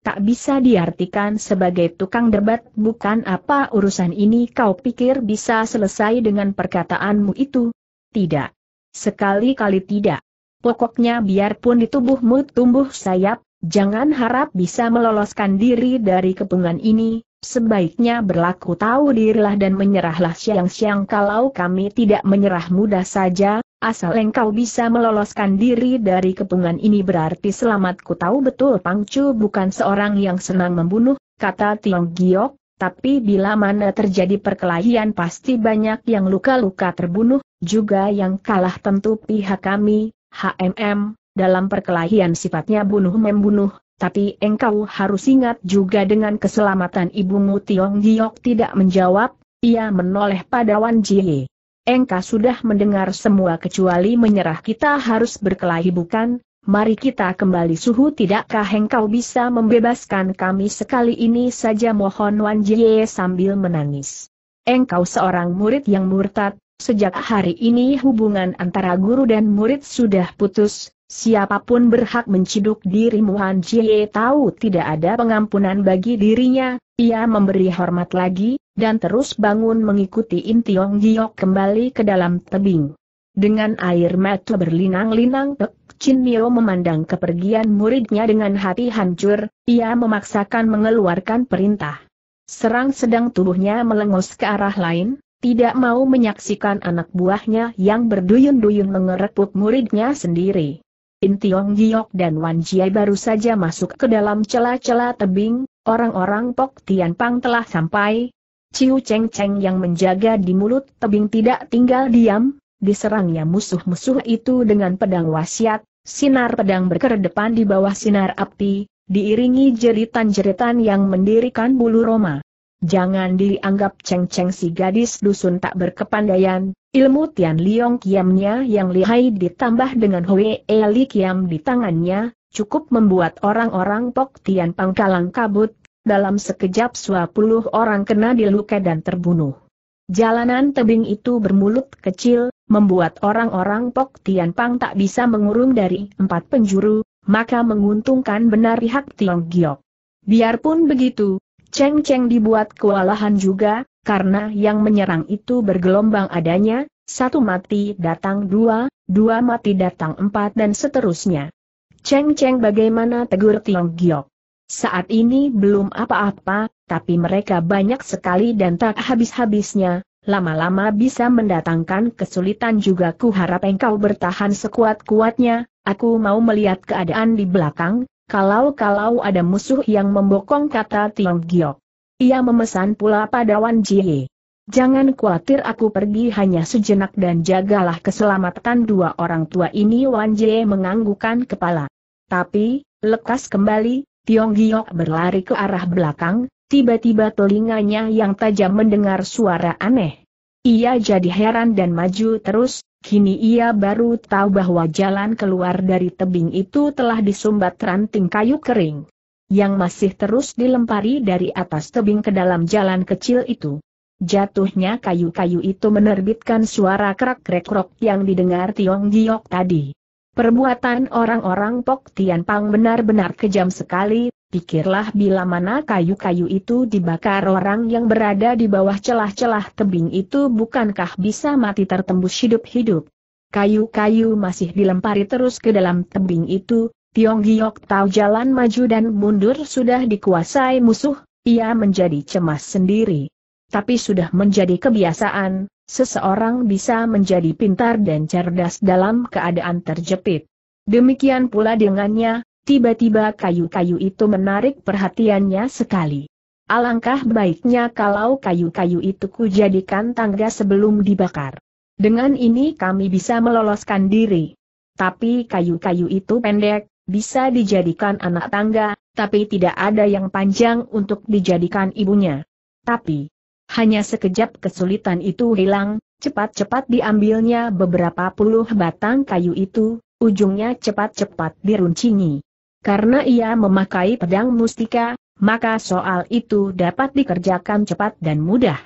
tak bisa diartikan sebagai tukang debat bukan apa urusan ini kau pikir bisa selesai dengan perkataanmu itu? Tidak. Sekali-kali tidak. Pokoknya biarpun di tubuhmu tumbuh sayap, jangan harap bisa meloloskan diri dari kepungan ini, Sebaiknya berlaku tahu dirilah dan menyerahlah siang-siang kalau kami tidak menyerah mudah saja, Asal engkau bisa meloloskan diri dari kepungan ini berarti selamat ku tahu betul Pangcu bukan seorang yang senang membunuh, kata Tiong Giok, tapi bila mana terjadi perkelahian pasti banyak yang luka-luka terbunuh, juga yang kalah tentu pihak kami, HMM, dalam perkelahian sifatnya bunuh-membunuh, tapi engkau harus ingat juga dengan keselamatan ibumu Tiong Giok tidak menjawab, ia menoleh pada Wan Jie engkau sudah mendengar semua kecuali menyerah kita harus berkelahi bukan? Mari kita kembali suhu tidakkah engkau bisa membebaskan kami sekali ini saja mohon Wan Jie sambil menangis. Engkau seorang murid yang murtad, sejak hari ini hubungan antara guru dan murid sudah putus, Siapapun berhak menciduk dirimu Han Jie tahu tidak ada pengampunan bagi dirinya, ia memberi hormat lagi, dan terus bangun mengikuti Inti Tiong Giok kembali ke dalam tebing. Dengan air mata berlinang-linang Chin Mio memandang kepergian muridnya dengan hati hancur, ia memaksakan mengeluarkan perintah. Serang sedang tubuhnya melengos ke arah lain, tidak mau menyaksikan anak buahnya yang berduyun-duyun mengerepuk muridnya sendiri. In Tiong Giok dan Wan Jiai baru saja masuk ke dalam celah-celah tebing, orang-orang Pok Tian Pang telah sampai. Ciu Cheng Cheng yang menjaga di mulut tebing tidak tinggal diam, diserangnya musuh-musuh itu dengan pedang wasiat, sinar pedang berkedepan di bawah sinar api, diiringi jeritan-jeritan yang mendirikan bulu roma. Jangan dianggap ceng-ceng si gadis dusun tak berkepandaian, ilmu Tian Liong Kiamnya yang lihai ditambah dengan Hwe Eli Kiam di tangannya, cukup membuat orang-orang Pok Tian pangkalang kabut, dalam sekejap puluh orang kena diluka dan terbunuh. Jalanan tebing itu bermulut kecil, membuat orang-orang Pok Tian Pang tak bisa mengurung dari empat penjuru, maka menguntungkan benar pihak Tiong Giok. Biarpun begitu, Cheng Cheng dibuat kewalahan juga, karena yang menyerang itu bergelombang adanya, satu mati datang dua, dua mati datang empat dan seterusnya. Cheng Cheng bagaimana tegur Tiong Giok? Saat ini belum apa-apa, tapi mereka banyak sekali dan tak habis-habisnya, lama-lama bisa mendatangkan kesulitan juga ku harap engkau bertahan sekuat-kuatnya, aku mau melihat keadaan di belakang, kalau-kalau ada musuh yang membokong kata Tiong Giok. Ia memesan pula pada Wan Jie. Jangan khawatir aku pergi hanya sejenak dan jagalah keselamatan dua orang tua ini Wan Jie menganggukan kepala. Tapi, lekas kembali, Tiong Giok berlari ke arah belakang, tiba-tiba telinganya yang tajam mendengar suara aneh. Ia jadi heran dan maju terus, kini ia baru tahu bahwa jalan keluar dari tebing itu telah disumbat ranting kayu kering. Yang masih terus dilempari dari atas tebing ke dalam jalan kecil itu. Jatuhnya kayu-kayu itu menerbitkan suara krak-krek-krok yang didengar Tiong Giok tadi. Perbuatan orang-orang Pok Tian Pang benar-benar kejam sekali, Pikirlah bila mana kayu-kayu itu dibakar orang yang berada di bawah celah-celah tebing itu bukankah bisa mati tertembus hidup-hidup. Kayu-kayu masih dilempari terus ke dalam tebing itu, Tiong Giok tahu jalan maju dan mundur sudah dikuasai musuh, ia menjadi cemas sendiri. Tapi sudah menjadi kebiasaan, seseorang bisa menjadi pintar dan cerdas dalam keadaan terjepit. Demikian pula dengannya, Tiba-tiba kayu-kayu itu menarik perhatiannya sekali. Alangkah baiknya kalau kayu-kayu itu kujadikan tangga sebelum dibakar. Dengan ini kami bisa meloloskan diri. Tapi kayu-kayu itu pendek, bisa dijadikan anak tangga, tapi tidak ada yang panjang untuk dijadikan ibunya. Tapi, hanya sekejap kesulitan itu hilang, cepat-cepat diambilnya beberapa puluh batang kayu itu, ujungnya cepat-cepat diruncingi. Karena ia memakai pedang mustika, maka soal itu dapat dikerjakan cepat dan mudah.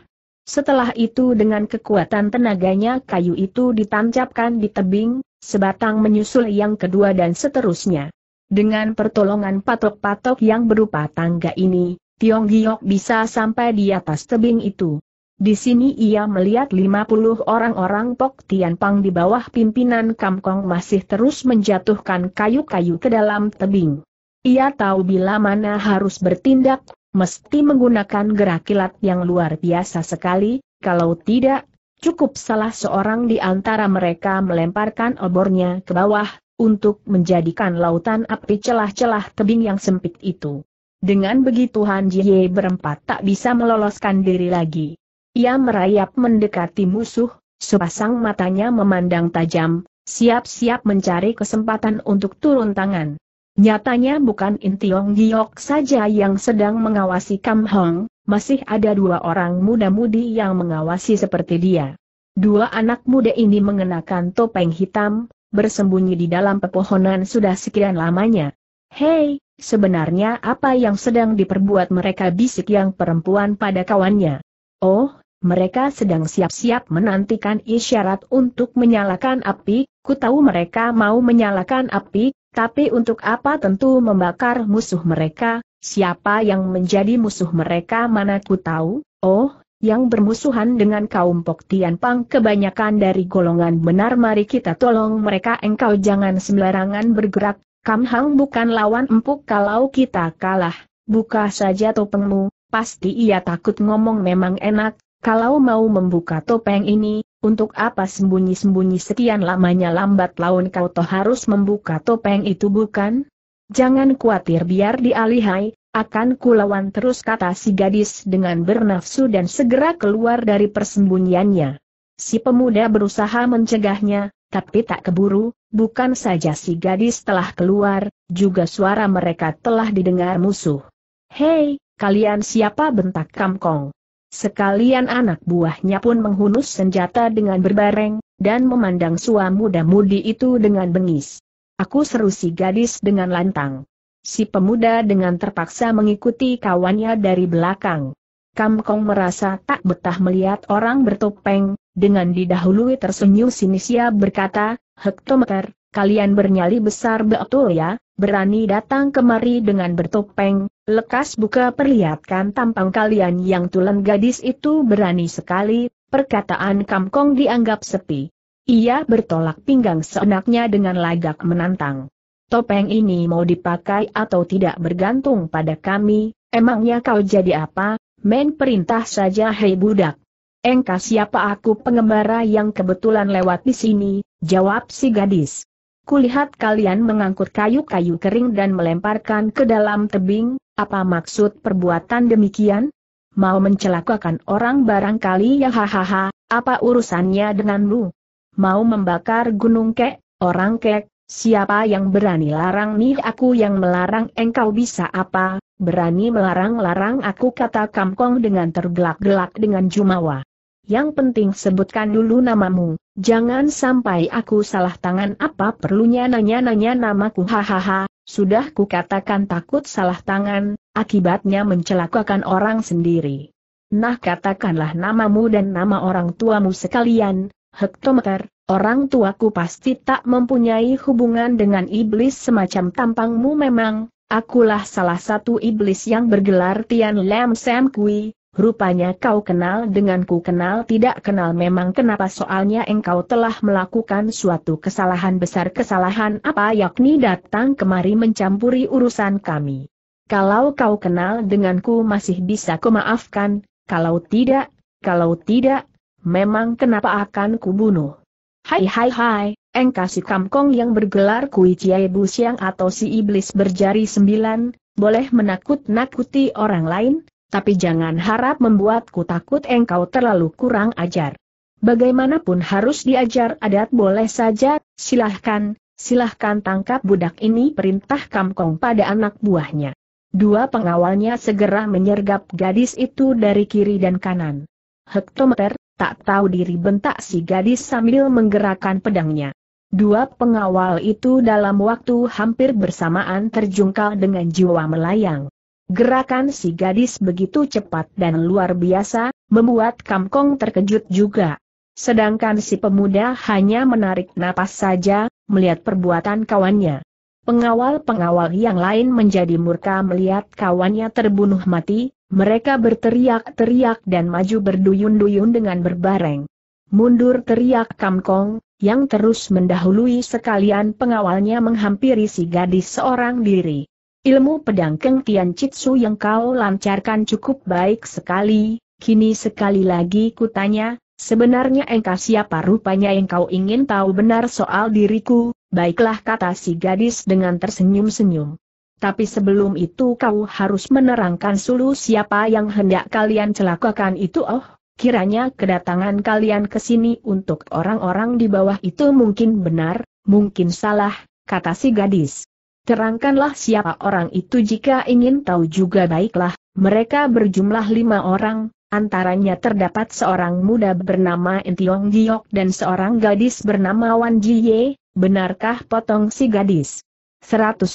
Setelah itu dengan kekuatan tenaganya kayu itu ditancapkan di tebing, sebatang menyusul yang kedua dan seterusnya. Dengan pertolongan patok-patok yang berupa tangga ini, Tiong Giok bisa sampai di atas tebing itu. Di sini ia melihat 50 orang-orang Pok Pang di bawah pimpinan Kam Kong masih terus menjatuhkan kayu-kayu ke dalam tebing. Ia tahu bila mana harus bertindak, mesti menggunakan gerak kilat yang luar biasa sekali, kalau tidak, cukup salah seorang di antara mereka melemparkan obornya ke bawah, untuk menjadikan lautan api celah-celah tebing yang sempit itu. Dengan begitu Han Jie berempat tak bisa meloloskan diri lagi. Ia merayap mendekati musuh, sepasang matanya memandang tajam, siap-siap mencari kesempatan untuk turun tangan. Nyatanya bukan Intiong Giok saja yang sedang mengawasi Kam Hong, masih ada dua orang muda-mudi yang mengawasi seperti dia. Dua anak muda ini mengenakan topeng hitam, bersembunyi di dalam pepohonan sudah sekian lamanya. Hei, sebenarnya apa yang sedang diperbuat mereka bisik yang perempuan pada kawannya? Oh, mereka sedang siap-siap menantikan isyarat untuk menyalakan api, ku tahu mereka mau menyalakan api, tapi untuk apa tentu membakar musuh mereka, siapa yang menjadi musuh mereka mana ku tahu, oh, yang bermusuhan dengan kaum Pok Pang. kebanyakan dari golongan benar mari kita tolong mereka engkau jangan sembarangan bergerak, Kam Hang bukan lawan empuk kalau kita kalah, buka saja topengmu, pasti ia takut ngomong memang enak, kalau mau membuka topeng ini, untuk apa sembunyi-sembunyi sekian lamanya lambat laun kau toh harus membuka topeng itu bukan? Jangan khawatir biar dialihai, akan kulawan terus kata si gadis dengan bernafsu dan segera keluar dari persembunyiannya. Si pemuda berusaha mencegahnya, tapi tak keburu, bukan saja si gadis telah keluar, juga suara mereka telah didengar musuh. Hei, kalian siapa bentak Kamkong? Sekalian anak buahnya pun menghunus senjata dengan berbareng, dan memandang sua muda-mudi itu dengan bengis. Aku seru si gadis dengan lantang. Si pemuda dengan terpaksa mengikuti kawannya dari belakang. Kamkong merasa tak betah melihat orang bertopeng, dengan didahului tersenyum Sinisia berkata, Hektometer, kalian bernyali besar betul ya, berani datang kemari dengan bertopeng, lekas buka perlihatkan tampang kalian yang tulen gadis itu berani sekali, perkataan Kamkong dianggap sepi. Ia bertolak pinggang seenaknya dengan lagak menantang. Topeng ini mau dipakai atau tidak bergantung pada kami, emangnya kau jadi apa, Main perintah saja hei budak. Engkau siapa aku pengembara yang kebetulan lewat di sini, jawab si gadis. Kulihat kalian mengangkut kayu-kayu kering dan melemparkan ke dalam tebing, apa maksud perbuatan demikian? Mau mencelakakan orang barangkali ya hahaha, apa urusannya denganmu? Mau membakar gunung kek, orang kek, siapa yang berani larang nih aku yang melarang engkau bisa apa, berani melarang-larang aku kata kamkong dengan tergelak-gelak dengan jumawa yang penting sebutkan dulu namamu, jangan sampai aku salah tangan apa perlunya nanya-nanya namaku hahaha, sudah kukatakan takut salah tangan, akibatnya mencelakakan orang sendiri. Nah katakanlah namamu dan nama orang tuamu sekalian, hektometer, orang tuaku pasti tak mempunyai hubungan dengan iblis semacam tampangmu memang, akulah salah satu iblis yang bergelar Tian Lam Sam Kui, Rupanya kau kenal denganku kenal tidak kenal memang kenapa soalnya engkau telah melakukan suatu kesalahan besar kesalahan apa yakni datang kemari mencampuri urusan kami. Kalau kau kenal denganku masih bisa kumaafkan, kalau tidak, kalau tidak, memang kenapa akan kubunuh. Hai hai hai, engkau si kamkong yang bergelar kui ciai busiang atau si iblis berjari sembilan, boleh menakut-nakuti orang lain, tapi jangan harap membuatku takut engkau terlalu kurang ajar. Bagaimanapun harus diajar adat boleh saja, silahkan, silahkan tangkap budak ini perintah Kamkong pada anak buahnya. Dua pengawalnya segera menyergap gadis itu dari kiri dan kanan. Hektometer, tak tahu diri bentak si gadis sambil menggerakkan pedangnya. Dua pengawal itu dalam waktu hampir bersamaan terjungkal dengan jiwa melayang. Gerakan si gadis begitu cepat dan luar biasa, membuat Kamkong terkejut juga. Sedangkan si pemuda hanya menarik napas saja, melihat perbuatan kawannya. Pengawal-pengawal yang lain menjadi murka melihat kawannya terbunuh mati, mereka berteriak-teriak dan maju berduyun-duyun dengan berbareng. Mundur teriak Kamkong, yang terus mendahului sekalian pengawalnya menghampiri si gadis seorang diri. Ilmu pedang Keng Tian Chitsu yang kau lancarkan cukup baik sekali, kini sekali lagi kutanya, sebenarnya engkau siapa rupanya yang kau ingin tahu benar soal diriku, baiklah kata si gadis dengan tersenyum-senyum. Tapi sebelum itu kau harus menerangkan sulu siapa yang hendak kalian celakakan itu oh, kiranya kedatangan kalian ke sini untuk orang-orang di bawah itu mungkin benar, mungkin salah, kata si gadis. Terangkanlah siapa orang itu jika ingin tahu juga baiklah, mereka berjumlah lima orang, antaranya terdapat seorang muda bernama Entiong Giok dan seorang gadis bernama Wan Jie. benarkah potong si gadis? 100%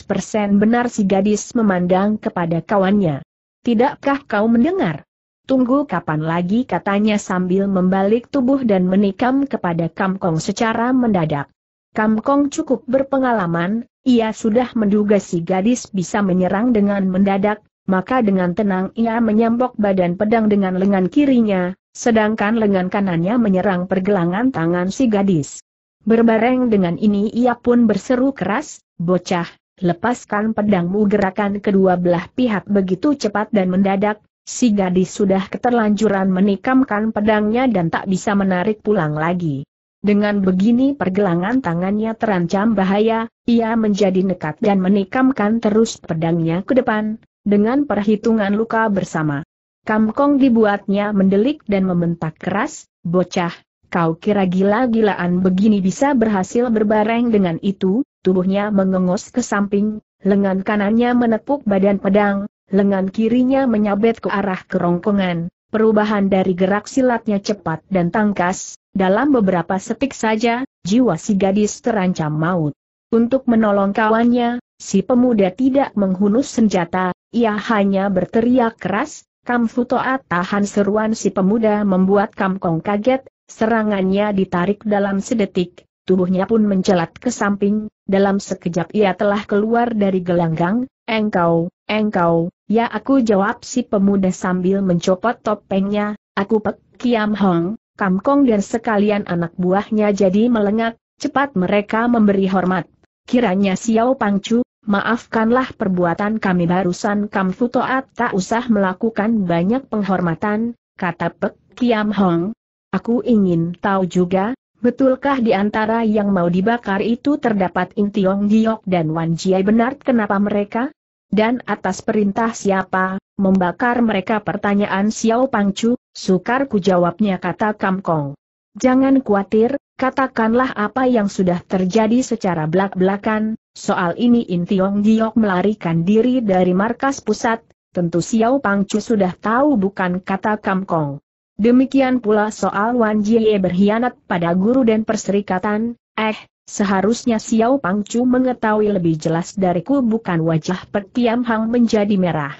benar si gadis memandang kepada kawannya. Tidakkah kau mendengar? Tunggu kapan lagi katanya sambil membalik tubuh dan menikam kepada Kam Kong secara mendadak. Kam Kong cukup berpengalaman, ia sudah menduga si gadis bisa menyerang dengan mendadak, maka dengan tenang ia menyambok badan pedang dengan lengan kirinya, sedangkan lengan kanannya menyerang pergelangan tangan si gadis. Berbareng dengan ini ia pun berseru keras, bocah, lepaskan pedangmu gerakan kedua belah pihak begitu cepat dan mendadak, si gadis sudah keterlanjuran menikamkan pedangnya dan tak bisa menarik pulang lagi. Dengan begini pergelangan tangannya terancam bahaya, ia menjadi nekat dan menikamkan terus pedangnya ke depan, dengan perhitungan luka bersama. Kamkong dibuatnya mendelik dan membentak keras, bocah, kau kira gila-gilaan begini bisa berhasil berbareng dengan itu, tubuhnya mengengos ke samping, lengan kanannya menepuk badan pedang, lengan kirinya menyabet ke arah kerongkongan. Perubahan dari gerak silatnya cepat dan tangkas, dalam beberapa setik saja, jiwa si gadis terancam maut. Untuk menolong kawannya, si pemuda tidak menghunus senjata, ia hanya berteriak keras, Kam Futoa tahan seruan si pemuda membuat Kam Kong kaget, serangannya ditarik dalam sedetik, tubuhnya pun mencelat ke samping, dalam sekejap ia telah keluar dari gelanggang, engkau, engkau, ya aku jawab si pemuda sambil mencopot topengnya, aku Pek Kiam Hong, Kamkong dan sekalian anak buahnya jadi melengak, cepat mereka memberi hormat. Kiranya Xiao Pangcu, maafkanlah perbuatan kami barusan Kam Futoat tak usah melakukan banyak penghormatan, kata Pek Kiam Hong. Aku ingin tahu juga, betulkah di antara yang mau dibakar itu terdapat Intiong Giok dan Wan Jiai benar kenapa mereka? Dan atas perintah siapa, Membakar mereka pertanyaan Xiao Pangcu, sukar ku jawabnya kata Kam Kong. Jangan khawatir, katakanlah apa yang sudah terjadi secara belak-belakan, soal ini Tiong Giok melarikan diri dari markas pusat, tentu Xiao Pangcu sudah tahu bukan kata Kam Kong. Demikian pula soal Wan Jie berkhianat pada guru dan perserikatan, eh, seharusnya Xiao Pangcu mengetahui lebih jelas dariku bukan wajah Pek Tiam Hang menjadi merah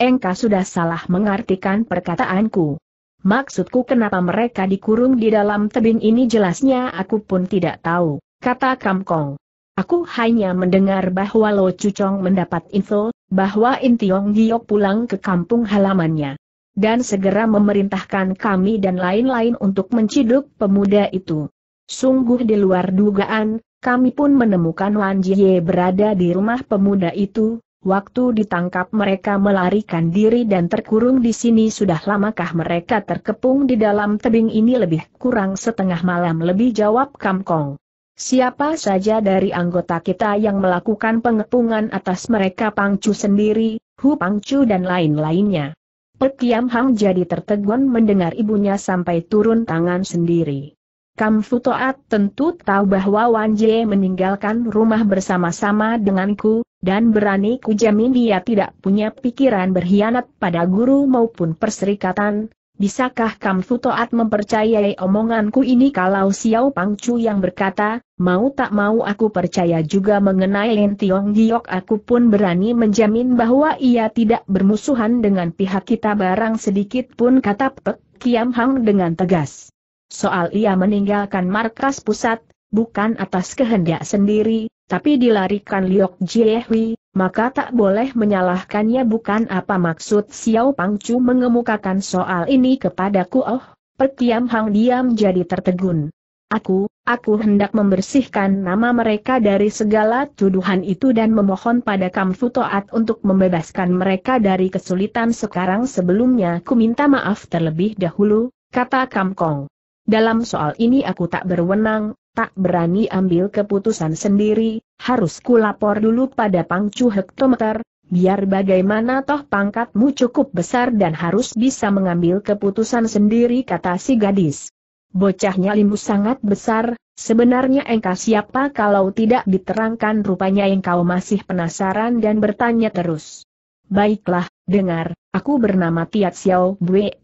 engkau sudah salah mengartikan perkataanku. Maksudku kenapa mereka dikurung di dalam tebing ini jelasnya aku pun tidak tahu, kata Kam Kong. Aku hanya mendengar bahwa Lo Cucong mendapat info, bahwa Intiong Giok pulang ke kampung halamannya. Dan segera memerintahkan kami dan lain-lain untuk menciduk pemuda itu. Sungguh di luar dugaan, kami pun menemukan Wan Jie berada di rumah pemuda itu, Waktu ditangkap mereka melarikan diri dan terkurung di sini sudah lamakah mereka terkepung di dalam tebing ini lebih kurang setengah malam lebih jawab Kamkong. Siapa saja dari anggota kita yang melakukan pengepungan atas mereka Pangcu sendiri, Hu Pangcu dan lain-lainnya. Pekiam Hang jadi tertegun mendengar ibunya sampai turun tangan sendiri. Kam Futoat tentu tahu bahwa Wan Jie meninggalkan rumah bersama-sama denganku, dan berani kujamin dia tidak punya pikiran berkhianat pada guru maupun perserikatan. Bisakah Kam Futoat mempercayai omonganku ini kalau Xiao Pangcu yang berkata, mau tak mau aku percaya juga mengenai Lin Tiong Giok aku pun berani menjamin bahwa ia tidak bermusuhan dengan pihak kita barang sedikit pun kata Pek Kiam Hang dengan tegas. Soal ia meninggalkan markas pusat, bukan atas kehendak sendiri, tapi dilarikan Liok Jiehui, maka tak boleh menyalahkannya bukan apa maksud Xiao Pangcu mengemukakan soal ini kepadaku oh, Pertiam Hang diam jadi tertegun. Aku, aku hendak membersihkan nama mereka dari segala tuduhan itu dan memohon pada Kamfu Toat untuk membebaskan mereka dari kesulitan sekarang sebelumnya ku minta maaf terlebih dahulu, kata Kam Kong. Dalam soal ini aku tak berwenang, tak berani ambil keputusan sendiri, harus kulapor dulu pada pangcu hektometer, biar bagaimana toh pangkatmu cukup besar dan harus bisa mengambil keputusan sendiri kata si gadis. Bocahnya limu sangat besar, sebenarnya engkau siapa kalau tidak diterangkan rupanya engkau masih penasaran dan bertanya terus. Baiklah, dengar, aku bernama Tiat Xiao Bue,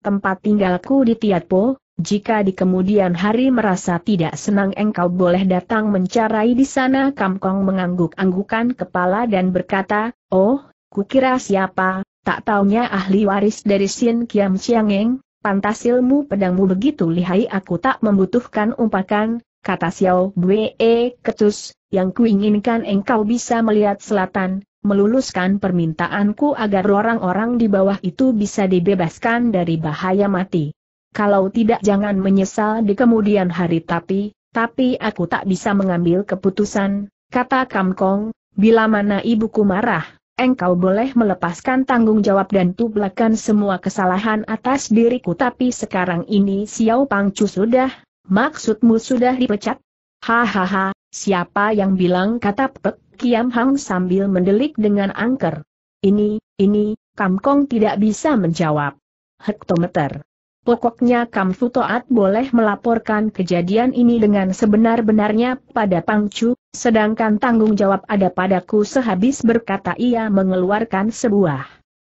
tempat tinggalku di Po, jika di kemudian hari merasa tidak senang engkau boleh datang mencari di sana Kamkong mengangguk-anggukan kepala dan berkata, Oh, kukira siapa, tak taunya ahli waris dari Sin Kiam Siangeng, pantas ilmu pedangmu begitu lihai aku tak membutuhkan umpakan, kata Xiao Bwe Ketus, yang kuinginkan engkau bisa melihat selatan, meluluskan permintaanku agar orang-orang di bawah itu bisa dibebaskan dari bahaya mati kalau tidak jangan menyesal di kemudian hari tapi, tapi aku tak bisa mengambil keputusan, kata Kamkong, bila mana ibuku marah, engkau boleh melepaskan tanggung jawab dan tublakan semua kesalahan atas diriku tapi sekarang ini Xiao Pangcu sudah, maksudmu sudah dipecat? Hahaha, siapa yang bilang kata Pek Kiam Hang sambil mendelik dengan angker. Ini, ini, Kamkong tidak bisa menjawab. Hektometer. Pokoknya Kam Futoat boleh melaporkan kejadian ini dengan sebenar-benarnya pada Pangcu, sedangkan tanggung jawab ada padaku sehabis berkata ia mengeluarkan sebuah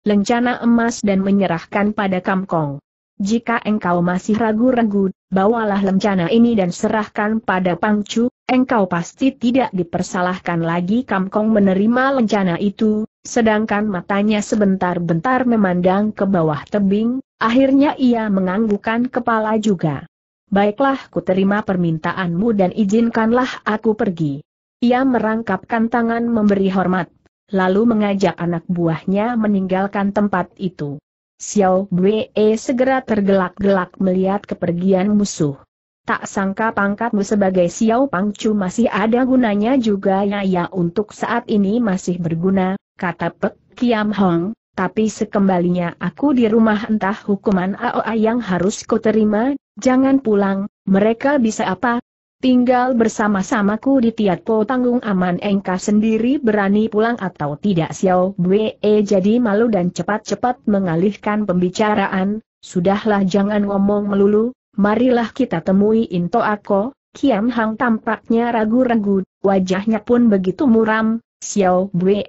lencana emas dan menyerahkan pada Kam Kong. Jika engkau masih ragu-ragu, bawalah lencana ini dan serahkan pada Pangcu, engkau pasti tidak dipersalahkan lagi Kam Kong menerima lencana itu, sedangkan matanya sebentar-bentar memandang ke bawah tebing, akhirnya ia menganggukkan kepala juga. Baiklah ku terima permintaanmu dan izinkanlah aku pergi. Ia merangkapkan tangan memberi hormat, lalu mengajak anak buahnya meninggalkan tempat itu. Xiao Bwe segera tergelak-gelak melihat kepergian musuh. Tak sangka pangkatmu sebagai Xiao Pangcu masih ada gunanya juga ya ya untuk saat ini masih berguna, kata Pek Kiam Hong, tapi sekembalinya aku di rumah entah hukuman AOA yang harus ku terima, jangan pulang, mereka bisa apa? Tinggal bersama-samaku di Tiatpo tanggung aman engka sendiri berani pulang atau tidak Xiao Bwe jadi malu dan cepat-cepat mengalihkan pembicaraan, sudahlah jangan ngomong melulu, marilah kita temui Into Ako, Kiam Hang tampaknya ragu-ragu, wajahnya pun begitu muram, Xiao Bwe,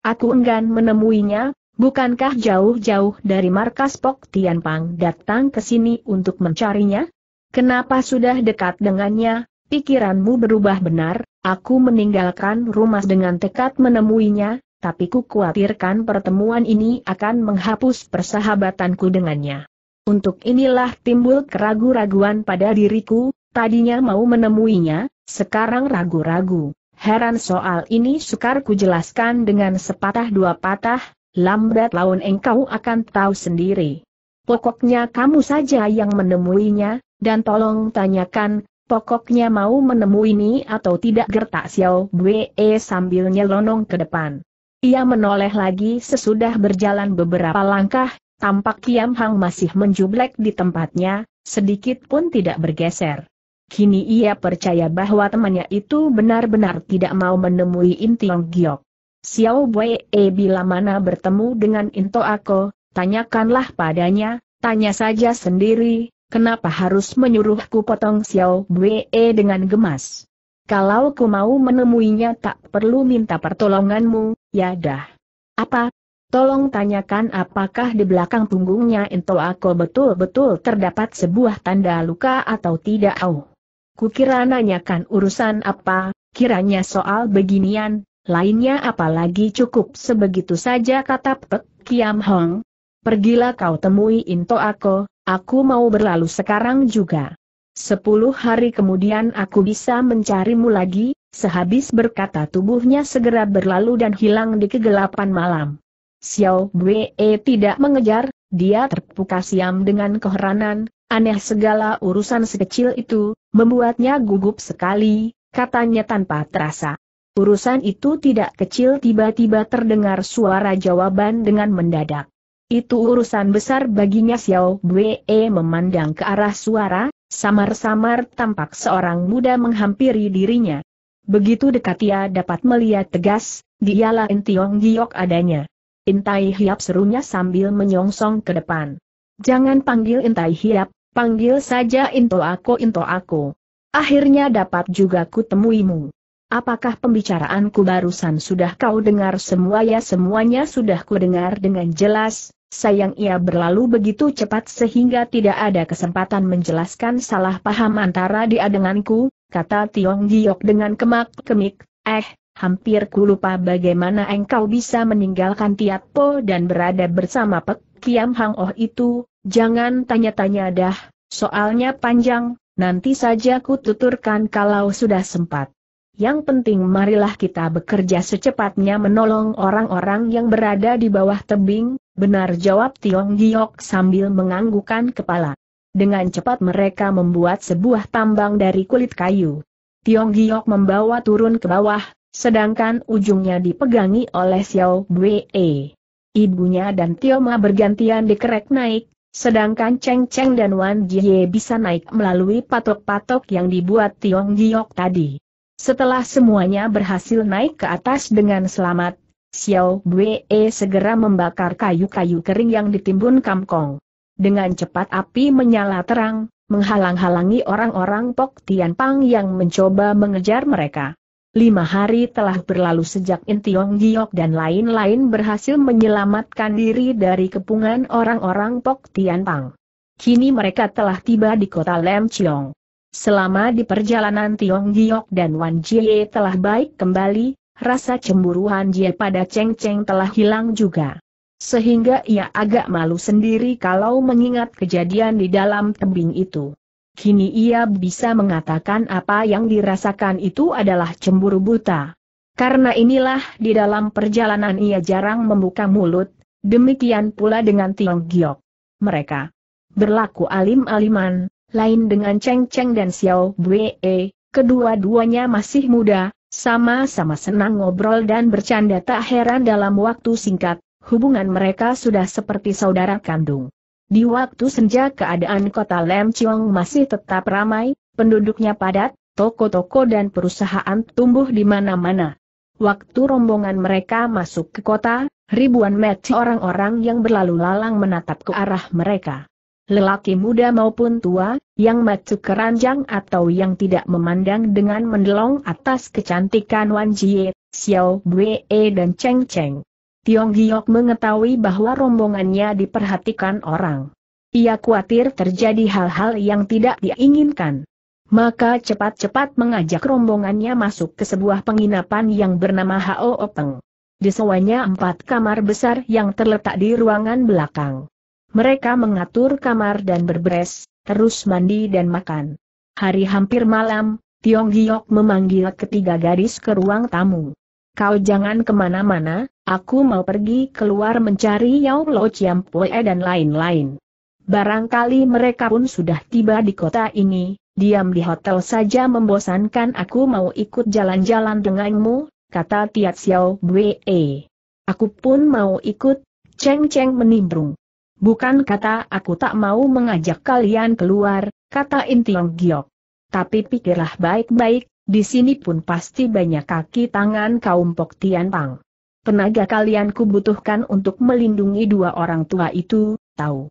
Aku enggan menemuinya, bukankah jauh-jauh dari markas Pok Tianpang datang ke sini untuk mencarinya? Kenapa sudah dekat dengannya, pikiranmu berubah benar, aku meninggalkan rumah dengan tekad menemuinya, tapi ku khawatirkan pertemuan ini akan menghapus persahabatanku dengannya. Untuk inilah timbul keragu-raguan pada diriku, tadinya mau menemuinya, sekarang ragu-ragu. Heran soal ini sukar ku jelaskan dengan sepatah dua patah, lambat laun engkau akan tahu sendiri. Pokoknya kamu saja yang menemuinya, dan tolong tanyakan, pokoknya mau menemui ini atau tidak gertak Xiao Bwe e, sambil nyelonong ke depan. Ia menoleh lagi sesudah berjalan beberapa langkah, tampak Kiam Hang masih menjublek di tempatnya, sedikit pun tidak bergeser. Kini ia percaya bahwa temannya itu benar-benar tidak mau menemui Intiong Giok. Xiao Wei eh, bila mana bertemu dengan Into Ako, tanyakanlah padanya, tanya saja sendiri, kenapa harus menyuruhku potong Xiao Wei eh, dengan gemas. Kalau ku mau menemuinya tak perlu minta pertolonganmu, ya dah. Apa? Tolong tanyakan apakah di belakang punggungnya Into Ako betul-betul terdapat sebuah tanda luka atau tidak au. Kukira nanyakan urusan apa, kiranya soal beginian, lainnya apalagi cukup sebegitu saja kata Pek Kiam Hong. Pergilah kau temui Into Ako. aku mau berlalu sekarang juga. Sepuluh hari kemudian aku bisa mencarimu lagi, sehabis berkata tubuhnya segera berlalu dan hilang di kegelapan malam. Xiao Wei tidak mengejar, dia terpukasiam siam dengan keheranan, Aneh segala urusan sekecil itu, membuatnya gugup sekali, katanya tanpa terasa. Urusan itu tidak kecil tiba-tiba terdengar suara jawaban dengan mendadak. Itu urusan besar baginya Xiao Wei memandang ke arah suara, samar-samar tampak seorang muda menghampiri dirinya. Begitu dekat ia dapat melihat tegas, dialah Entiong Giok adanya. Intai Hiap serunya sambil menyongsong ke depan. Jangan panggil Intai Hiap, Panggil saja Into aku Into aku. Akhirnya dapat juga kutemuimu. Apakah pembicaraanku barusan sudah kau dengar semua ya semuanya sudah dengar dengan jelas, sayang ia berlalu begitu cepat sehingga tidak ada kesempatan menjelaskan salah paham antara dia denganku, kata Tiong Giok dengan kemak-kemik, eh, hampir kulupa bagaimana engkau bisa meninggalkan Tiapo dan berada bersama Pek Kiam Hang Oh itu, jangan tanya-tanya dah, soalnya panjang, nanti saja ku tuturkan kalau sudah sempat. Yang penting marilah kita bekerja secepatnya menolong orang-orang yang berada di bawah tebing, benar jawab Tiong Giok sambil menganggukan kepala. Dengan cepat mereka membuat sebuah tambang dari kulit kayu. Tiong Giok membawa turun ke bawah, Sedangkan ujungnya dipegangi oleh Xiao Bue. Ibunya dan Tio Ma bergantian dikerek naik, sedangkan Cheng Cheng dan Wan Jie bisa naik melalui patok-patok yang dibuat Tiong Giok tadi. Setelah semuanya berhasil naik ke atas dengan selamat, Xiao Bue segera membakar kayu-kayu kering yang ditimbun kamkong. Dengan cepat api menyala terang, menghalang-halangi orang-orang Pok Pang yang mencoba mengejar mereka. Lima hari telah berlalu sejak Intiong Giok dan lain-lain berhasil menyelamatkan diri dari kepungan orang-orang Pok Tianpang. Kini mereka telah tiba di kota Lem Chiong. Selama di perjalanan Tiong Giok dan Wan Jie telah baik kembali, rasa cemburu Han Jie pada Cheng Cheng telah hilang juga. Sehingga ia agak malu sendiri kalau mengingat kejadian di dalam tebing itu. Kini ia bisa mengatakan apa yang dirasakan itu adalah cemburu buta. Karena inilah di dalam perjalanan ia jarang membuka mulut, demikian pula dengan Tiong Giok. Mereka berlaku alim-aliman, lain dengan Cheng Cheng dan Xiao Bue, kedua-duanya masih muda, sama-sama senang ngobrol dan bercanda tak heran dalam waktu singkat, hubungan mereka sudah seperti saudara kandung. Di waktu senja keadaan kota Lem masih tetap ramai, penduduknya padat, toko-toko dan perusahaan tumbuh di mana-mana. Waktu rombongan mereka masuk ke kota, ribuan meci orang-orang yang berlalu lalang menatap ke arah mereka. Lelaki muda maupun tua, yang macu keranjang atau yang tidak memandang dengan mendelong atas kecantikan Wan Jie, Xiao Bue dan Cheng Cheng. Tiong Giok mengetahui bahwa rombongannya diperhatikan orang. Ia khawatir terjadi hal-hal yang tidak diinginkan. Maka cepat-cepat mengajak rombongannya masuk ke sebuah penginapan yang bernama Hao Peng. Disewanya empat kamar besar yang terletak di ruangan belakang. Mereka mengatur kamar dan berberes, terus mandi dan makan. Hari hampir malam, Tiong Giok memanggil ketiga gadis ke ruang tamu. Kau jangan kemana-mana, aku mau pergi keluar mencari Yao Lo Chiam Pue dan lain-lain. Barangkali mereka pun sudah tiba di kota ini, diam di hotel saja membosankan aku mau ikut jalan-jalan denganmu, kata Tiat Xiao Bue. Aku pun mau ikut, Cheng Cheng menimbrung. Bukan kata aku tak mau mengajak kalian keluar, kata Intiong Giok. Tapi pikirlah baik-baik, di sini pun pasti banyak kaki tangan kaum Pok Tian Pang. Tenaga kalian kubutuhkan untuk melindungi dua orang tua itu, tahu.